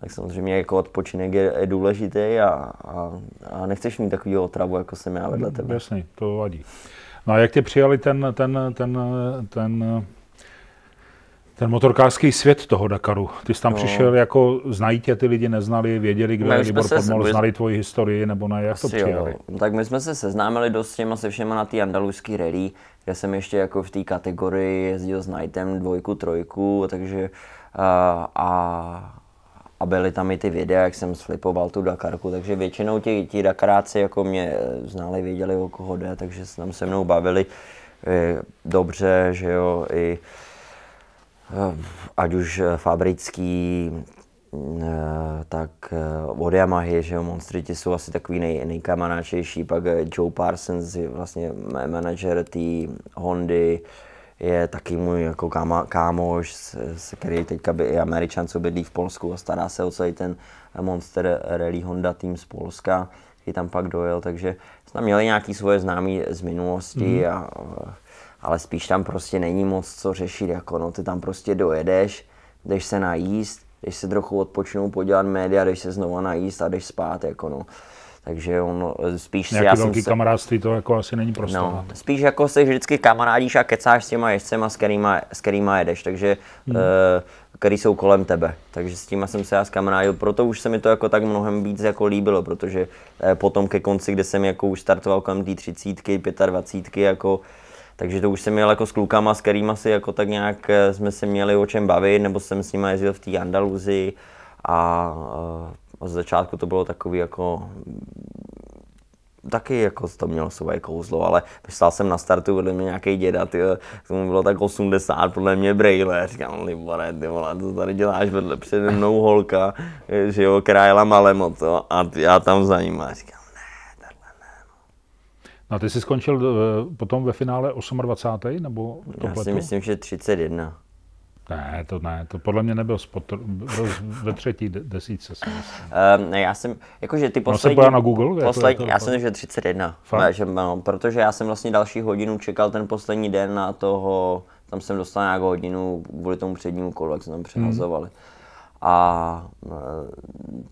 tak samozřejmě jako odpočinek je, je důležitý a, a, a nechceš mít takovýho otravu, jako jsem já vedle tebe. Jasně, to vadí. No a jak tě přijali ten, ten, ten, ten, ten motorkářský svět toho Dakaru? Ty jsi tam no. přišel jako, znají tě ty lidi, neznali, věděli, kde je Libor Podmol, se... znali tvoji historii, nebo ne, jak Asi to přijali? Jo. Tak my jsme se seznámili dost s těma se všema na té andaluský rally, kde jsem ještě jako v té kategorii jezdil s Knightem dvojku, trojku, takže a, a a byly tam i ty videa, jak jsem slipoval tu Dakarku, takže většinou ti, ti Dakaráci jako mě eh, znali, věděli, o koho jde, takže se tam se mnou bavili eh, dobře, že jo, i eh, ať už fabrický, mm, tak od Yamahy, že jo, Monstriti jsou asi takový nej, nejkamaráčejší, pak Joe Parsons, je vlastně manažer té Hondy, je taky můj jako káma, kámoš, se, který teďka by i američan, co bydlí v Polsku a stará se o celý ten Monster Rally Honda tým z Polska, který tam pak dojel, takže jsme měli nějaký svoje známí z minulosti, mm. a, ale spíš tam prostě není moc co řešit, jako no, ty tam prostě dojedeš, jdeš se najíst, jdeš se trochu odpočinout, podělat média, jdeš se znovu najíst a jdeš spát, jako no takže on eh, spíš Nějaký si... Nějaký velký se... kamarádství to jako asi není prostě. No, spíš jako se vždycky kamarádíš a kecáš s těma ježcema, s kterýma, s kterýma jedeš, takže hmm. Eh, který jsou kolem tebe. Takže s tím jsem se já zkamarádil, proto už se mi to jako tak mnohem víc jako líbilo, protože eh, potom ke konci, kde jsem jako už startoval kolem té třicítky, pětadvacítky, jako takže to už jsem měl jako s klukama, s kterýma si jako tak nějak jsme se měli o čem bavit, nebo jsem s nimi jezdil v té Andaluzii a z začátku to bylo takový jako taky jako to mělo svoje kouzlo, ale stál jsem na startu, vedle mě nějaký děda, ty, mu bylo tak 80, podle mě brejle, říkám, Libore, ty vole, co tady děláš vedle přede mnou holka, že jo, krájela malé moto a já tam za ním a říkám, ne, ne. No. no a ty jsi skončil eh, potom ve finále 28. nebo tohleto? Já si myslím, že 31. Ne, to ne, to podle mě nebyl spot, byl ve třetí desíce. si Uh, ne, já jsem, jakože ty no, poslední... No, se na Google? Jako poslední? to, já jsem, že 31, ne, že, no, protože já jsem vlastně další hodinu čekal ten poslední den na toho, tam jsem dostal nějakou hodinu kvůli tomu přednímu kolu, jak se tam přehazovali. Hmm. A e,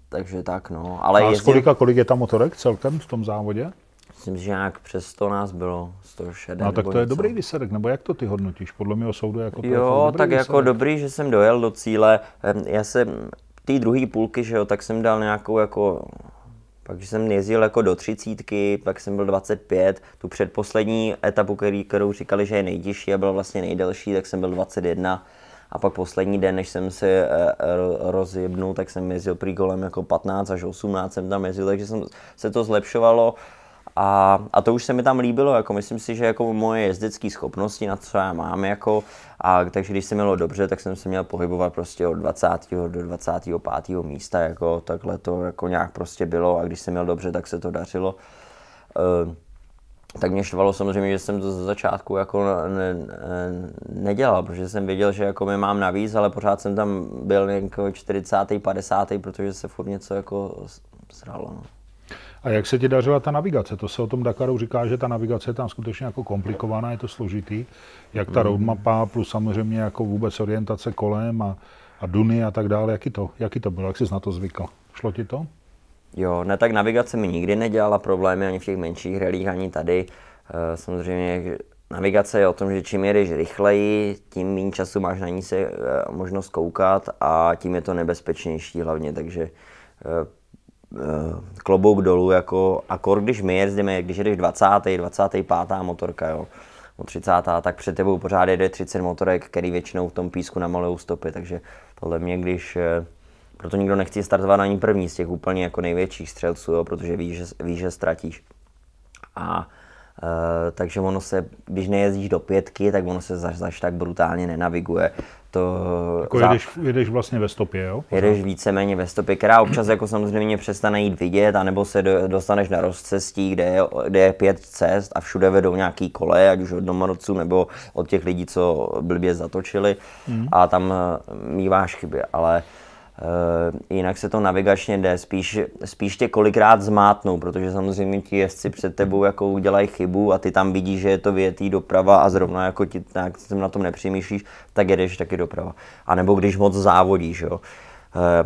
takže tak, no. Ale a z kolika, kolik je tam motorek celkem v tom závodě? myslím, že nějak přes to nás bylo, 160. No tak to je něco. dobrý výsledek, nebo jak to ty hodnotíš? Podle mého soudu jako to Jo, je tak jako výsledek. jako dobrý, že jsem dojel do cíle. Já jsem té druhé půlky, že jo, tak jsem dal nějakou jako pak jsem jezdil jako do třicítky, pak jsem byl 25, tu předposlední etapu, který, kterou říkali, že je nejtěžší a byla vlastně nejdelší, tak jsem byl 21. A pak poslední den, než jsem se e, e, rozjebnul, tak jsem jezdil prý kolem jako 15 až 18 jsem tam jezdil, takže jsem, se to zlepšovalo. A, a to už se mi tam líbilo, jako myslím si, že jako moje jezdecké schopnosti, na co já mám, jako, a takže když se mělo dobře, tak jsem se měl pohybovat prostě od 20. do 25. místa, jako takhle to jako nějak prostě bylo a když se měl dobře, tak se to dařilo. E, tak mě štvalo samozřejmě, že jsem to ze začátku jako ne, ne, nedělal, protože jsem věděl, že jako mě mám navíc, ale pořád jsem tam byl jako 40. 50. protože se furt něco jako sralo. No. A jak se ti dařila ta navigace? To se o tom Dakaru říká, že ta navigace je tam skutečně jako komplikovaná, je to složitý. Jak ta mhm. roadmapa, plus samozřejmě jako vůbec orientace kolem a, a duny a tak dále. Jaký to, jaký to bylo? Jak jsi na to zvykl? Šlo ti to? Jo, ne, tak navigace mi nikdy nedělala problémy, ani v těch menších relích, ani tady. Eh, samozřejmě navigace je o tom, že čím jedeš rychleji, tím méně času máš na ní se eh, možnost koukat a tím je to nebezpečnější hlavně, takže eh, Eh, klobouk dolů, jako akor, když my jezdíme, když jedeš 20. 25. motorka, jo, 30. tak před tebou pořád jede 30 motorek, který většinou v tom písku namalují stopy, takže podle mě, když eh, proto nikdo nechce startovat ani první z těch úplně jako největších střelců, jo, protože víš, že, ví, že ztratíš. A Eh, takže ono se, když nejezdíš do pětky, tak ono se zaž, zaž tak brutálně nenaviguje. To jako za... jedeš, jedeš vlastně ve stopě, jo? Pořád. Jedeš víceméně ve stopě, která občas jako samozřejmě přestane jít vidět, anebo se do, dostaneš na rozcestí, kde je, kde je pět cest a všude vedou nějaký kole, ať už od domorodců nebo od těch lidí, co blbě zatočili mm. a tam eh, míváš chyby, ale uh, Eh, jinak se to navigačně jde, spíš, spíš tě kolikrát zmátnou, protože samozřejmě ti jezdci před tebou jako udělají chybu a ty tam vidíš, že je to větý doprava a zrovna jako ti tak na tom nepřemýšlíš, tak jedeš taky doprava. A nebo když moc závodíš, jo.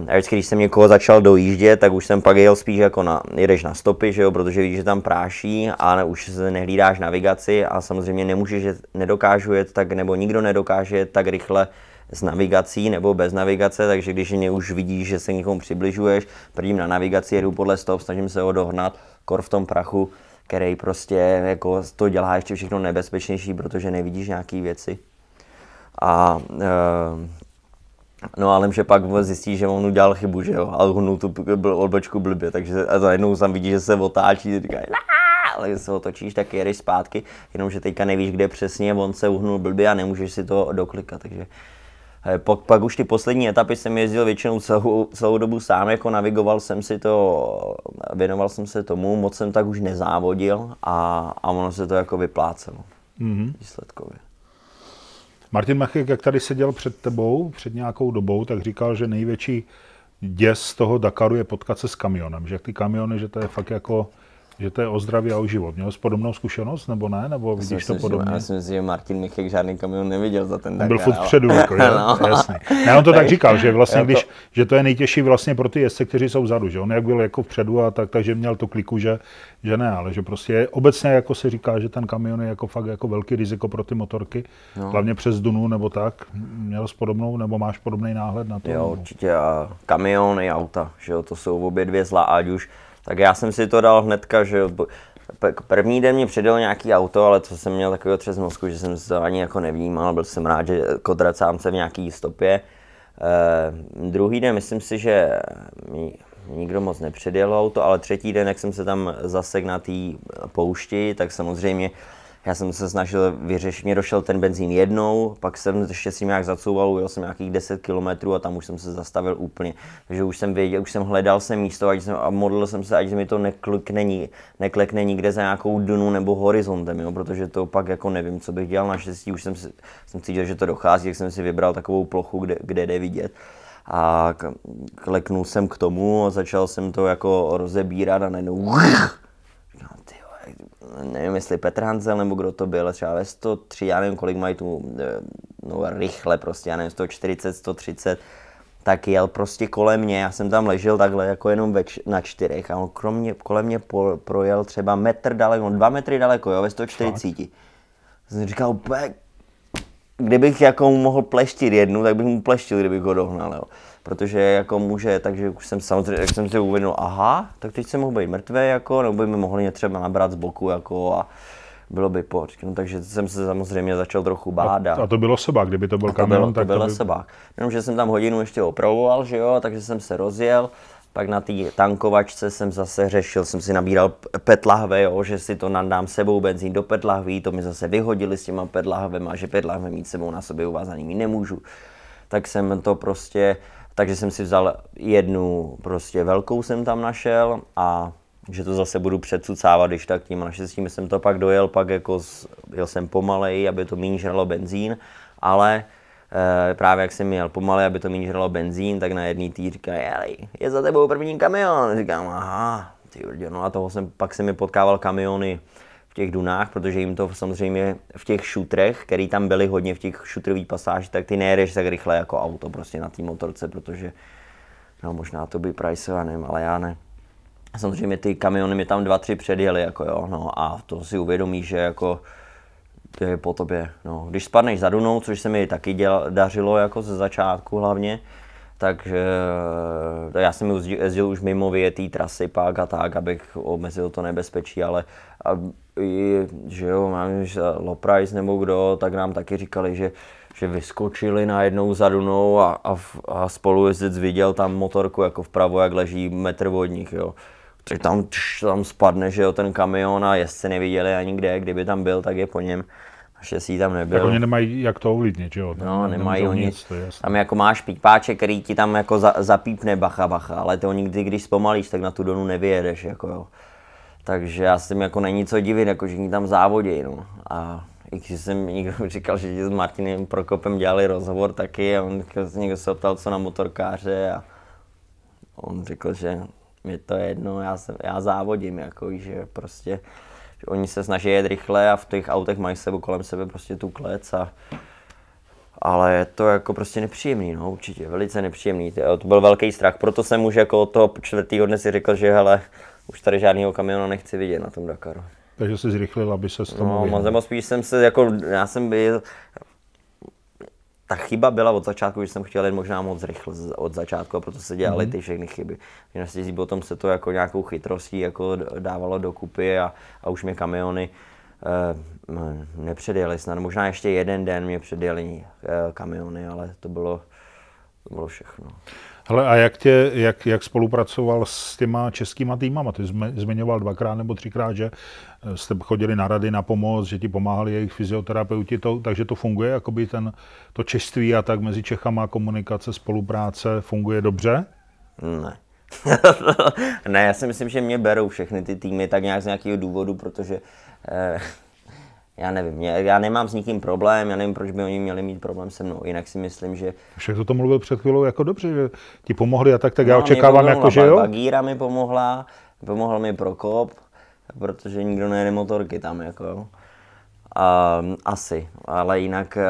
Eh, a vždycky, když jsem někoho začal dojíždět, tak už jsem pak jel spíš jako na, jedeš na stopy, že jo, protože víš, že tam práší a už se nehlídáš navigaci a samozřejmě nemůžeš, nedokážu jet tak, nebo nikdo nedokáže jet tak rychle, s navigací nebo bez navigace, takže když mě už vidíš, že se někomu přibližuješ, prvním na navigaci jedu podle stop, snažím se ho dohnat, kor v tom prachu, který prostě jako to dělá ještě všechno nebezpečnější, protože nevidíš nějaké věci. A e, No ale že pak zjistí, že on udělal chybu, že jo, a hnul tu odbočku blbě, takže a najednou tam vidí, že se otáčí, říká, ale se otočíš, tak jedeš zpátky, jenomže teďka nevíš, kde přesně on se uhnul blbě a nemůžeš si to doklikat, takže Eh, pak, pak už ty poslední etapy jsem jezdil většinou celou, celou dobu sám, jako navigoval jsem si to, věnoval jsem se tomu, moc jsem tak už nezávodil a, a ono se to jako vyplácelo mm-hmm. výsledkově. Martin Machek, jak tady seděl před tebou, před nějakou dobou, tak říkal, že největší děs toho Dakaru je potkat se s kamionem, že ty kamiony, že to je fakt jako že to je o zdraví a o život. Měl jsi podobnou zkušenost, nebo ne? Nebo vidíš myslím, to podobně? Já si myslím, že Martin Michek žádný kamion neviděl za ten Dakar. Byl furt vpředu, jako, že? no. jasně. Ne, on to tak říkal, že vlastně, když, že to je nejtěžší vlastně pro ty jezdce, kteří jsou vzadu, že on jak byl jako vpředu a tak, takže měl to kliku, že, že ne, ale že prostě obecně jako se říká, že ten kamion je jako fakt jako velký riziko pro ty motorky, no. hlavně přes Dunu nebo tak. Měl jsi podobnou, nebo máš podobný náhled na to? Jo, určitě a kamiony, auta, že jo, to jsou obě dvě zla, ať už tak já jsem si to dal hnedka, že První den mě předal nějaký auto, ale to jsem měl takový otřes mozku, že jsem to ani jako nevnímal, byl jsem rád, že kodracám se v nějaký stopě. Uh, druhý den myslím si, že mi nikdo moc nepředjel auto, ale třetí den, jak jsem se tam zasek na té poušti, tak samozřejmě já jsem se snažil vyřešit, mě došel ten benzín jednou, pak jsem ještě s tím nějak zacouval, ujel jsem nějakých 10 km a tam už jsem se zastavil úplně. Takže už jsem věděl, už jsem hledal jsem místo ať jsem, a modlil jsem se, ať mi to neklikne, neklekne nikde za nějakou dunu nebo horizontem, jo, protože to pak jako nevím, co bych dělal. Naštěstí už jsem, si, jsem cítil, že to dochází, tak jsem si vybral takovou plochu, kde, kde jde vidět a kleknul jsem k tomu a začal jsem to jako rozebírat a najednou říkám, ty nevím jestli Petr Hanzel nebo kdo to byl, třeba ve 103, já nevím kolik mají tu, eh, no rychle prostě, já nevím, 140, 130, tak jel prostě kolem mě, já jsem tam ležel takhle jako jenom ve, na čtyřech a on kromě, kolem mě po, projel třeba metr daleko, no, dva metry daleko, jo, ve 140. Fakt? Jsem říkal úplně, kdybych jako mohl pleštit jednu, tak bych mu pleštil, kdybych ho dohnal, jo protože jako může, takže už jsem samozřejmě, jak jsem si uvědomil, aha, tak teď jsem mohl být mrtvý, jako, nebo by mi mohli mě třeba nabrat z boku, jako, a bylo by po. No, takže jsem se samozřejmě začal trochu bát. A, a to bylo sebák, kdyby to byl kamion, tak to to by... sebák. že jsem tam hodinu ještě opravoval, že jo, takže jsem se rozjel. Pak na té tankovačce jsem zase řešil, jsem si nabíral petlahve, jo, že si to nadám sebou benzín do petlahví, to mi zase vyhodili s těma petlahvema, že petlahve mít sebou na sobě uvázaný nemůžu. Tak jsem to prostě takže jsem si vzal jednu prostě velkou jsem tam našel a že to zase budu předsucávat, když tak tím. Naštěstí jsem to pak dojel, pak jako z, jel jsem pomalej, aby to méně žralo benzín, ale e, právě jak jsem jel pomalej, aby to méně žralo benzín, tak na jedný týr říká, je za tebou první kamion. Říkám, aha, ty no a toho jsem, pak se mi potkával kamiony těch dunách, protože jim to samozřejmě v těch šutrech, který tam byly hodně v těch šutrových pasážích, tak ty nejedeš tak rychle jako auto prostě na té motorce, protože no možná to by Price, já nevím, ale já ne. Samozřejmě ty kamiony mi tam dva, tři předjeli, jako jo, no a to si uvědomí, že jako to je po tobě, no. Když spadneš za dunou, což se mi taky děla, dařilo jako ze začátku hlavně, takže eh, já jsem jezdil už mimo vyjetý trasy pak a tak, abych omezil to nebezpečí, ale a i, že jo, mám, že price nebo kdo, tak nám taky říkali, že, že vyskočili najednou za Dunou a, a, a spolujezdec viděl tam motorku jako vpravo, jak leží metr od nich, jo. Takže tam, tam spadne, že jo, ten kamion a jezdce neviděli ani kde, kdyby tam byl, tak je po něm. si tam nebyl. Tak oni nemají jak to ovlivnit, že jo? Tam no, nemají oni. Nic, to je tam jako máš pípáče, který ti tam jako za, zapípne bacha bacha, ale to nikdy, když zpomalíš, tak na tu donu nevyjedeš, jako jo. Takže já s tím jako není co divit, jako všichni tam závodějí. No. A i když jsem někdo říkal, že s Martinem Prokopem dělali rozhovor taky a on někdo se optal, co na motorkáře a on řekl, že mě to je jedno, já, se, já závodím, jako, že prostě že oni se snaží jet rychle a v těch autech mají sebou kolem sebe prostě tu klec a ale je to jako prostě nepříjemný, no určitě, velice nepříjemný. To byl velký strach, proto jsem už jako od toho čtvrtého dne si řekl, že hele, už tady žádného kamionu nechci vidět na tom Dakaru. Takže se zrychlil, aby se z toho No, moc nebo spíš jsem se, jako, já jsem byl, ta chyba byla od začátku, že jsem chtěl jít možná moc rychle od začátku a proto se dělaly mhm. ty všechny chyby. Že naštěstí potom se to jako nějakou chytrostí jako dávalo dokupy a, a už mě kamiony uh, nepředjeli snad. Možná ještě jeden den mě předjeli uh, kamiony, ale to bylo, to bylo všechno. Hele, a jak, tě, jak, jak spolupracoval s těma českýma týmama? Ty zmiňoval dvakrát nebo třikrát, že eh, jste chodili na rady na pomoc, že ti pomáhali jejich fyzioterapeuti, to, takže to funguje, jakoby ten, to čeství a tak mezi Čechama komunikace, spolupráce funguje dobře? Ne. ne, já si myslím, že mě berou všechny ty týmy tak nějak z nějakého důvodu, protože eh, já nevím, já nemám s nikým problém, já nevím, proč by oni měli mít problém se mnou, jinak si myslím, že... Všechno to, mluvil před chvílou jako dobře, že ti pomohli a tak, tak no, já očekávám jako, že jo. Bagíra mi pomohla, pomohl mi Prokop, protože nikdo nejede motorky tam, jako. A, asi, ale jinak eh,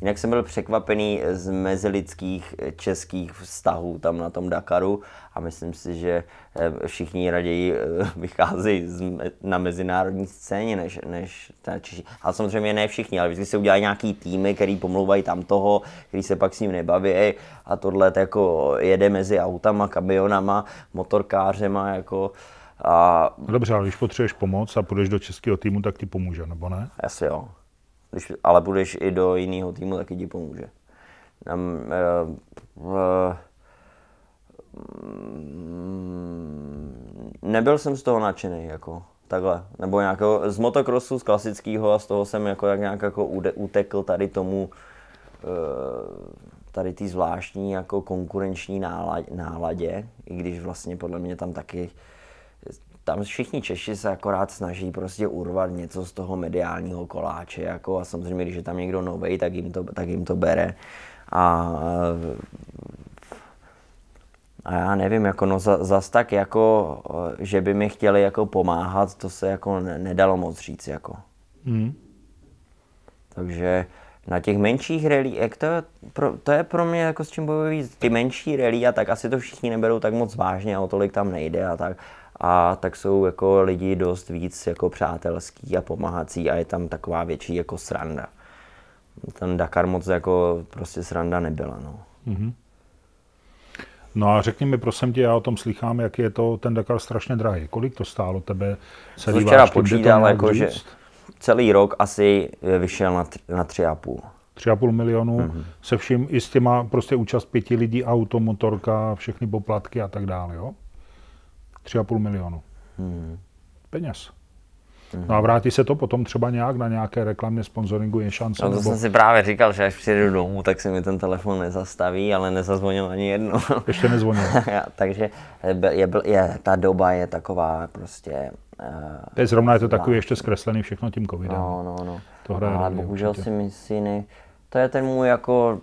Jinak jsem byl překvapený z mezilidských českých vztahů tam na tom Dakaru a myslím si, že eh, všichni raději eh, vycházejí na mezinárodní scéně než, než ta Češi. Ale samozřejmě ne všichni, ale vždycky se udělají nějaký týmy, který pomlouvají tam toho, který se pak s ním nebaví a tohle jako jede mezi autama, kamionama, motorkářema jako a... No dobře, ale když potřebuješ pomoc a půjdeš do českého týmu, tak ti pomůže, nebo ne? Asi jo. Když ale budeš i do jiného týmu, taky ti pomůže. Tam, uh, uh, nebyl jsem z toho nadšený, jako takhle, nebo nějakého, z motokrosu, z klasického a z toho jsem jako jak nějak jako utekl tady tomu, eh, tady ty zvláštní jako konkurenční náladě, náladě, i když vlastně podle mě tam taky tam všichni Češi se akorát snaží prostě urvat něco z toho mediálního koláče, jako a samozřejmě, když je tam někdo novej, tak jim to, tak jim to bere. A, a já nevím, jako no za, zas tak jako, že by mi chtěli jako pomáhat, to se jako nedalo moc říct, jako. Mm. Takže na těch menších jak to, pro, to je pro mě jako s čím bojují ty menší relí a tak asi to všichni neberou tak moc vážně a o tolik tam nejde a tak a tak jsou jako lidi dost víc jako přátelský a pomáhací a je tam taková větší jako sranda. Ten Dakar moc jako prostě sranda nebyla, no. Mm-hmm. No a řekni mi, prosím tě, já o tom slychám, jak je to ten Dakar strašně drahý. Kolik to stálo tebe? Se díváš, včera počítal, jako, že celý rok asi vyšel na, tři, na a půl milionů, mm-hmm. se vším, i s těma prostě účast pěti lidí, auto, motorka, všechny poplatky a tak dále, jo? 3,5 milionu. Hmm. Peněz. Hmm. No a vrátí se to potom třeba nějak na nějaké reklamě, sponsoringu, je šance. No to nebo... jsem si právě říkal, že až přijedu domů, tak se mi ten telefon nezastaví, ale nezazvonil ani jedno. Ještě nezvonil. Takže je, je, je, ta doba je taková prostě... Uh, Teď zrovna je to takový ještě zkreslený všechno tím covidem. No, no, no. To hraje ale bohužel si myslím, ne... to je ten můj jako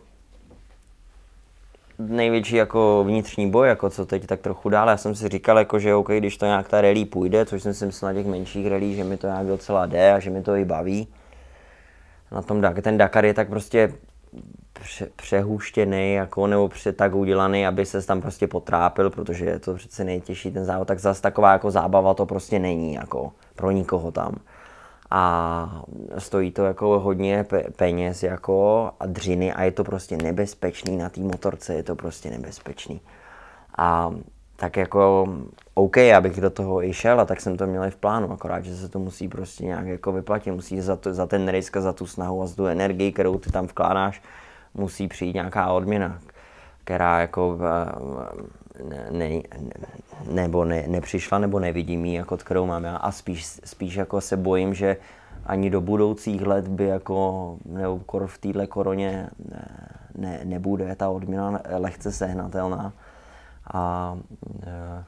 největší jako vnitřní boj, jako co teď tak trochu dál. Já jsem si říkal, jako, že OK, když to nějak ta rally půjde, což jsem si myslel na těch menších rally, že mi to nějak docela jde a že mi to i baví. Na tom ten Dakar je tak prostě pře- přehuštěný, jako, nebo pře- tak udělaný, aby se tam prostě potrápil, protože je to přece nejtěžší ten závod, tak zase taková jako zábava to prostě není, jako pro nikoho tam a stojí to jako hodně peněz jako a dřiny a je to prostě nebezpečný na té motorce, je to prostě nebezpečný. A tak jako OK, abych do toho i šel a tak jsem to měl i v plánu, akorát, že se to musí prostě nějak jako vyplatit, musí za, to, za ten risk, za tu snahu a za tu energii, kterou ty tam vkládáš, musí přijít nějaká odměna, která jako eh, ne, nebo ne, nepřišla, nebo nevidím ji, jako kterou mám já. A spíš, spíš jako se bojím, že ani do budoucích let by jako, nebo kor v téhle koroně ne, nebude ta odměna lehce sehnatelná. A e,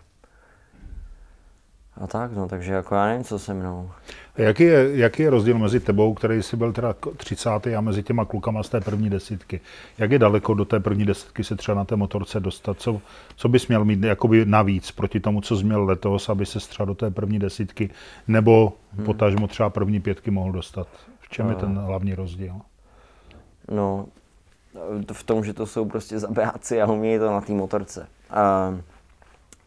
a tak, no, takže jako já nevím, co se mnou. A jaký je, jaký je rozdíl mezi tebou, který jsi byl teda 30. a mezi těma klukama z té první desítky? Jak je daleko do té první desítky se třeba na té motorce dostat? Co, co bys měl mít jakoby navíc proti tomu, co jsi měl letos, aby se třeba do té první desítky nebo hmm. potažmo třeba první pětky mohl dostat? V čem no. je ten hlavní rozdíl? No, v tom, že to jsou prostě zabijáci a umějí to na té motorce. Um,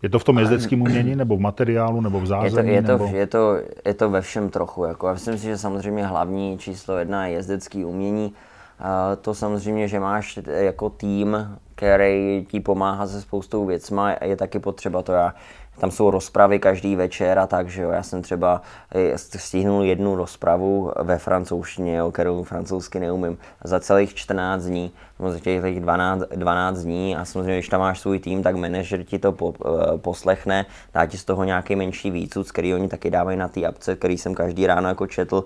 je to v tom jezdeckém umění, nebo v materiálu, nebo v zázemí? Je to, je, to, nebo... je, to, je to ve všem trochu. Jako. Já myslím si, že samozřejmě hlavní číslo jedna je jezdecké umění. to samozřejmě, že máš jako tým, který ti pomáhá se spoustou věcma, je taky potřeba to. Já tam jsou rozpravy každý večer a tak, že jo. Já jsem třeba eh, stihnul jednu rozpravu ve francouzštině, jo, kterou francouzsky neumím, za celých 14 dní, no, za těch 12, 12 dní a samozřejmě, když tam máš svůj tým, tak manažer ti to po, eh, poslechne, dá ti z toho nějaký menší výcud, který oni taky dávají na té apce, který jsem každý ráno jako četl,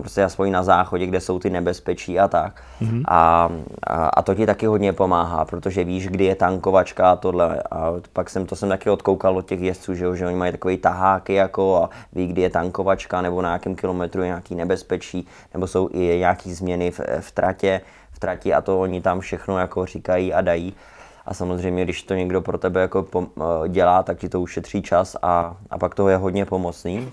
prostě aspoň na záchodě, kde jsou ty nebezpečí a tak. Mm-hmm. A, a, a to ti taky hodně pomáhá, protože víš, kdy je tankovačka a tohle. A pak jsem to jsem taky odkoukal od těch jezdců, že, jo, že oni mají takové taháky jako a ví, kdy je tankovačka nebo na nějakém kilometru je nějaký nebezpečí, nebo jsou i nějaký změny v, v tratě, v trati a to oni tam všechno jako říkají a dají. A samozřejmě, když to někdo pro tebe jako eh, dělá, tak ti to ušetří čas a, a pak to je hodně pomocný.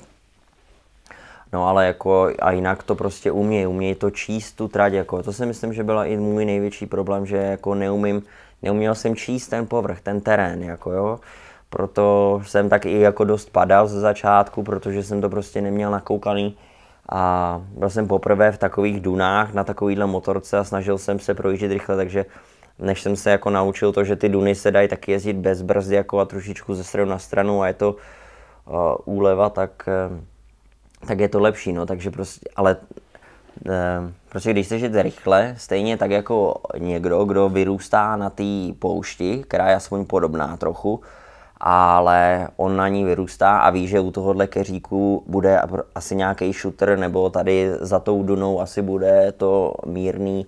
No ale jako a jinak to prostě umějí, umějí to číst tu trať, jako to si myslím, že byla i můj největší problém, že jako neumím, neuměl jsem číst ten povrch, ten terén, jako jo. Proto jsem tak i jako dost padal ze začátku, protože jsem to prostě neměl nakoukaný. A byl jsem poprvé v takových dunách na takovýhle motorce a snažil jsem se projíždět rychle, takže než jsem se jako naučil to, že ty duny se dají taky jezdit bez brzdy jako a trošičku ze stranu na stranu a je to uh, úleva, tak uh, tak je to lepší, no, takže prostě, ale e, prostě když chceš jít rychle, stejně tak jako někdo, kdo vyrůstá na té poušti, která je aspoň podobná trochu, ale on na ní vyrůstá a ví, že u tohohle keříku bude asi nějaký šuter, nebo tady za tou dunou asi bude to mírný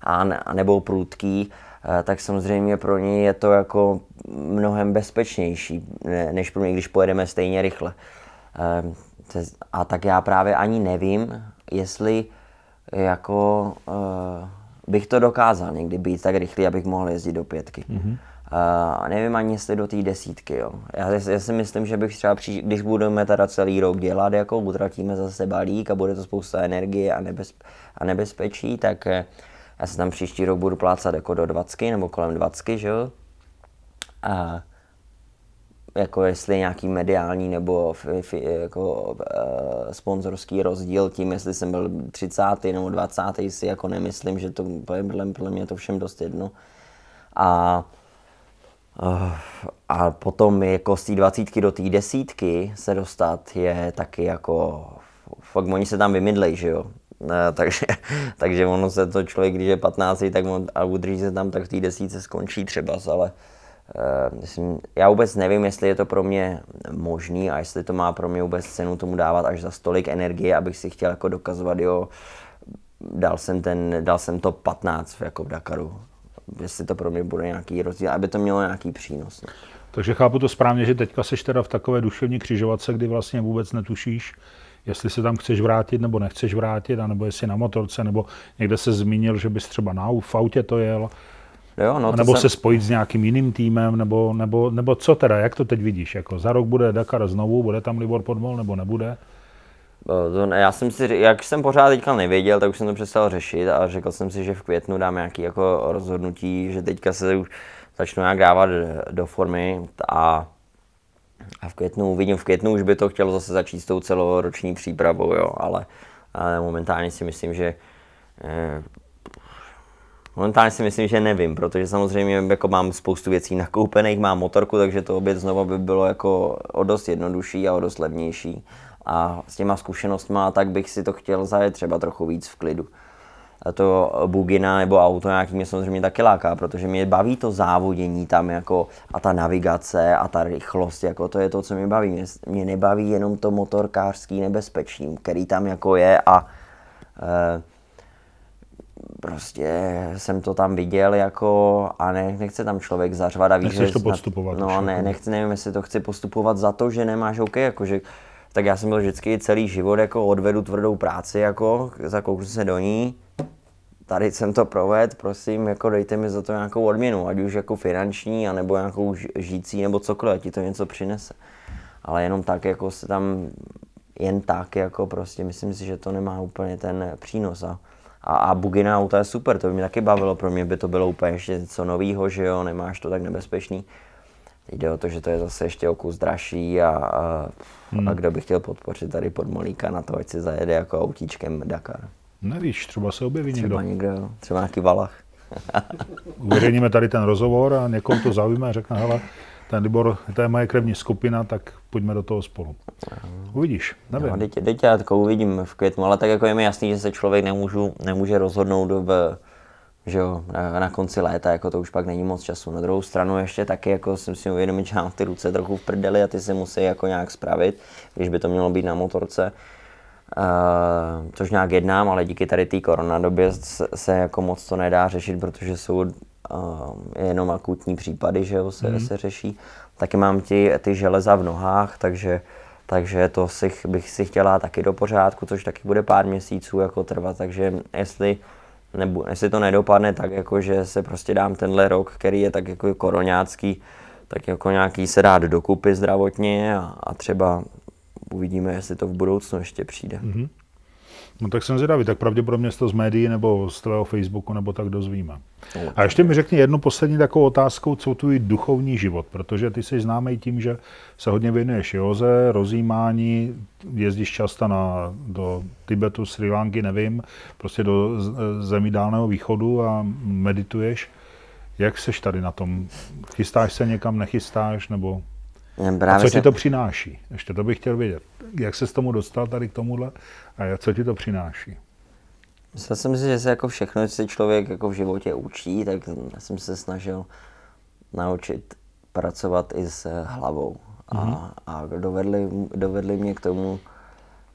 a, nebo prudký, eh, tak samozřejmě pro něj je to jako mnohem bezpečnější, než pro něj když pojedeme stejně rychle. Ehm, a tak já právě ani nevím, jestli jako uh, bych to dokázal někdy být tak rychlý, abych mohl jezdit do pětky. Mm-hmm. Uh, nevím ani, jestli do té desítky. Jo. Já, já si myslím, že bych třeba, příš, když budeme teda celý rok dělat, jako utratíme zase balík a bude to spousta energie a, nebezp- a nebezpečí, tak eh, já se tam příští rok budu plácat jako do dvacky nebo kolem dvacky, že jo. Uh, jako jestli nějaký mediální nebo f, f, jako, uh, sponzorský rozdíl tím, jestli jsem byl 30. nebo 20. si jako nemyslím, že to podle, podle mě to všem dost jedno. A, uh, a potom jako z té 20 do té desítky se dostat je taky jako, fakt oni se tam vymydlej, že jo. Eh, takže, takže ono se to člověk, když je 15, tak on, a udrží se tam, tak v té desíce skončí třeba, ale Eh, já vůbec nevím, jestli je to pro mě možný a jestli to má pro mě vůbec cenu tomu dávat až za stolik energie, abych si chtěl jako dokazovat, jo, dal jsem, ten, dal jsem to 15 jako v Dakaru. Jestli to pro mě bude nějaký rozdíl, aby to mělo nějaký přínos. Ne? No. Takže chápu to správně, že teďka seš teda v takové duševní křižovatce, kdy vlastně vůbec netušíš, jestli se tam chceš vrátit nebo nechceš vrátit, anebo jestli na motorce, nebo někde se zmínil, že bys třeba na v autě to jel. Jo, no, nebo se spojit s nějakým jiným týmem, nebo, nebo, nebo co teda, jak to teď vidíš? Jako za rok bude Dakar znovu, bude tam Libor Podmol, nebo nebude? No, to ne, já jsem si, jak jsem pořád teďka nevěděl, tak už jsem to přestal řešit a řekl jsem si, že v květnu dám nějaké jako rozhodnutí, že teďka se už začnu nějak dávat do formy a, a v květnu uvidím, v květnu už by to chtělo zase začít s tou celoroční přípravou, jo, ale, ale momentálně si myslím, že eh, Momentálně si myslím, že nevím, protože samozřejmě jako mám spoustu věcí nakoupených, mám motorku, takže to obět znovu by bylo jako o dost jednodušší a o dost levnější. A s těma zkušenostmi tak bych si to chtěl zajet třeba trochu víc v klidu. A to bugina nebo auto nějaký mě samozřejmě taky láká, protože mě baví to závodění tam jako a ta navigace a ta rychlost, jako to je to, co mě baví. Mě, mě nebaví jenom to motorkářský nebezpečí, který tam jako je a eh, prostě jsem to tam viděl jako a ne, nechce tam člověk zařvat a víš, že to podstupovat. No ne, jako. nechci, nevím, jestli to chci postupovat za to, že nemáš OK, jako že, tak já jsem byl vždycky celý život, jako odvedu tvrdou práci, jako zakouknu se do ní, tady jsem to proved, prosím, jako dejte mi za to nějakou odměnu, ať už jako finanční, anebo nějakou žijící, nebo cokoliv, ti to něco přinese. Ale jenom tak, jako se tam, jen tak, jako prostě, myslím si, že to nemá úplně ten přínos. A a, a bugina auta je super, to by mě taky bavilo, pro mě by to bylo úplně ještě něco nového, že jo, nemáš to tak nebezpečný. jde o to, že to je zase ještě o kus dražší a, a, hmm. a kdo by chtěl podpořit tady podmolíka na to, ať si zajede jako autíčkem Dakar. Nevíš, třeba se objeví třeba někdo. někdo třeba nějaký valach. Uveřejníme tady ten rozhovor a někoho to zaujíme a řekne, hele, ten Libor, to je moje krevní skupina, tak pojďme do toho spolu. Uvidíš, nevím. No, teď, teď já to uvidím v květnu, ale tak jako je mi jasný, že se člověk nemůžu, nemůže rozhodnout v, že jo, na, na konci léta, jako to už pak není moc času. Na druhou stranu ještě taky jako jsem si uvědomit, že mám ty ruce trochu v prdeli a ty se musí jako nějak spravit, když by to mělo být na motorce. Uh, což nějak jednám, ale díky tady té koronadobě se, se jako moc to nedá řešit, protože jsou Ehm, jenom akutní případy, že jo, se, mm. se řeší. Taky mám ty ty železa v nohách, takže, takže to si, bych si chtěla taky do pořádku, což taky bude pár měsíců jako trvat, takže jestli, nebu, jestli to nedopadne tak, jako že se prostě dám tenhle rok, který je tak jako koronácký, tak jako nějaký se dát dokupy zdravotně a, a třeba uvidíme, jestli to v budoucnu ještě přijde. Mm-hmm. No tak jsem zvědavý, tak pravděpodobně z to z médií nebo z tvého Facebooku nebo tak dozvíme. No, a ještě mi řekni jednu poslední takovou otázkou, co tvůj duchovní život, protože ty jsi známý tím, že se hodně věnuješ joze, rozjímání, jezdíš často na, do Tibetu, Sri Lanky, nevím, prostě do zemí Dálného východu a medituješ. Jak seš tady na tom? Chystáš se někam, nechystáš, nebo... Právě a co ti to přináší? Ještě to bych chtěl vědět. Jak se s tomu dostal tady k tomuhle a co ti to přináší? Myslel jsem si, že se jako všechno, co se člověk jako v životě učí, tak jsem se snažil naučit pracovat i s hlavou. A, mm-hmm. a dovedli, dovedli mě k tomu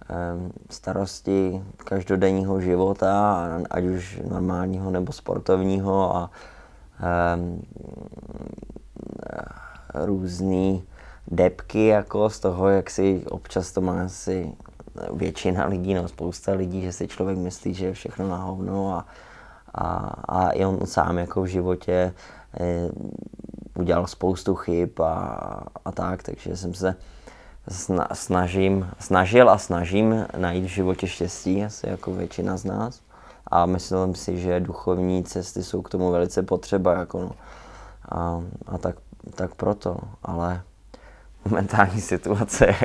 ehm, starosti každodenního života, ať už normálního nebo sportovního a, a, ehm, a různý depky jako z toho, jak si občas to má si většina lidí, no spousta lidí, že si člověk myslí, že je všechno na hovno a, a, a i on sám jako v životě e, udělal spoustu chyb a, a tak, takže jsem se sna, snažím, snažil a snažím najít v životě štěstí, asi jako většina z nás. A myslím si, že duchovní cesty jsou k tomu velice potřeba, jako no. a, a tak, tak proto, no. ale momentální situace,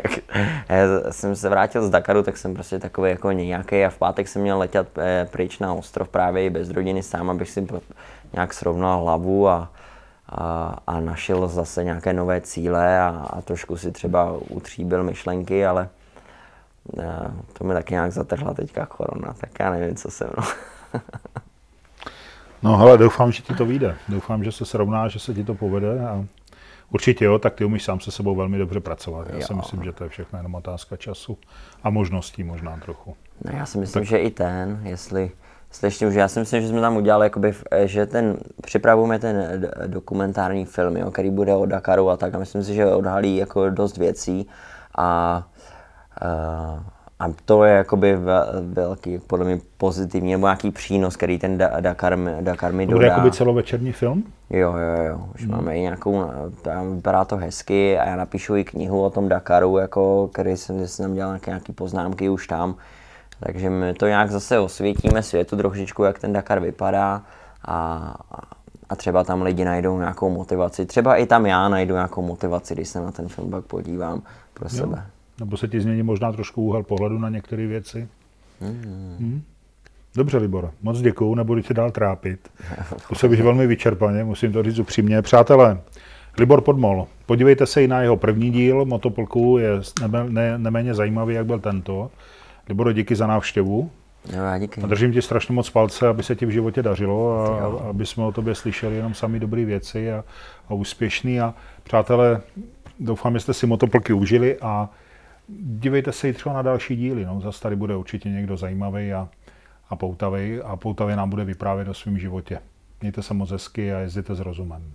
já jsem se vrátil z Dakaru, tak jsem prostě takový jako nějaký a v pátek jsem měl letět eh, pryč na ostrov právě i bez rodiny sám, abych si nějak srovnal hlavu a, a, a našel zase nějaké nové cíle a, a trošku si třeba utříbil myšlenky, ale eh, to mi taky nějak zatrhla teďka korona, tak já nevím, co se mnou. no hele, doufám, že ti to vyjde. Doufám, že se srovná, že se ti to povede a Určitě jo, tak ty umíš sám se sebou velmi dobře pracovat. Já jo. si myslím, že to je všechno jenom otázka času a možností možná trochu. No já si myslím, tak... že i ten, jestli, jestli ještě už, já si myslím, že jsme tam udělali, jakoby, eh, že ten, připravujeme ten eh, dokumentární film, jo, který bude o Dakaru a tak a myslím si, že odhalí jako dost věcí a a eh, a to je jakoby velký, podle mě pozitivní, nebo nějaký přínos, který ten Dakar, Dakar mi dodá. Bude jakoby celovečerní film? Jo, jo, jo. Už hmm. máme i nějakou, eh, tam vypadá to hezky a já napíšu i knihu o tom Dakaru, jako, který jsem, jsem dělal nějaké, nějaké poznámky už tam. Takže my to nějak zase osvětíme světu trošičku, jak ten Dakar vypadá a, a třeba tam lidi najdou nějakou motivaci. Třeba i tam já najdu nějakou motivaci, když se na ten film pak podívám pro jo. sebe. Nebo se ti změní možná trošku úhel pohledu na některé věci. Hmm. Hmm? Dobře, Libor, moc děkuju, nebudu tě dál trápit. bych velmi vyčerpaně, musím to říct upřímně. Přátelé, Libor Podmol, podívejte se i na jeho první díl Motopolku, je neméně zajímavý, jak byl tento. Libor díky za návštěvu. No, díky. A držím ti strašně moc palce, aby se ti v životě dařilo a jo. aby jsme o tobě slyšeli jenom sami dobré věci a, a úspěšný. A přátelé, doufám, že jste si motoplky užili a dívejte se i třeba na další díly. No. Zase tady bude určitě někdo zajímavý a, a poutavý a poutavě nám bude vyprávět o svém životě. Mějte se moc hezky a jezděte s rozumem.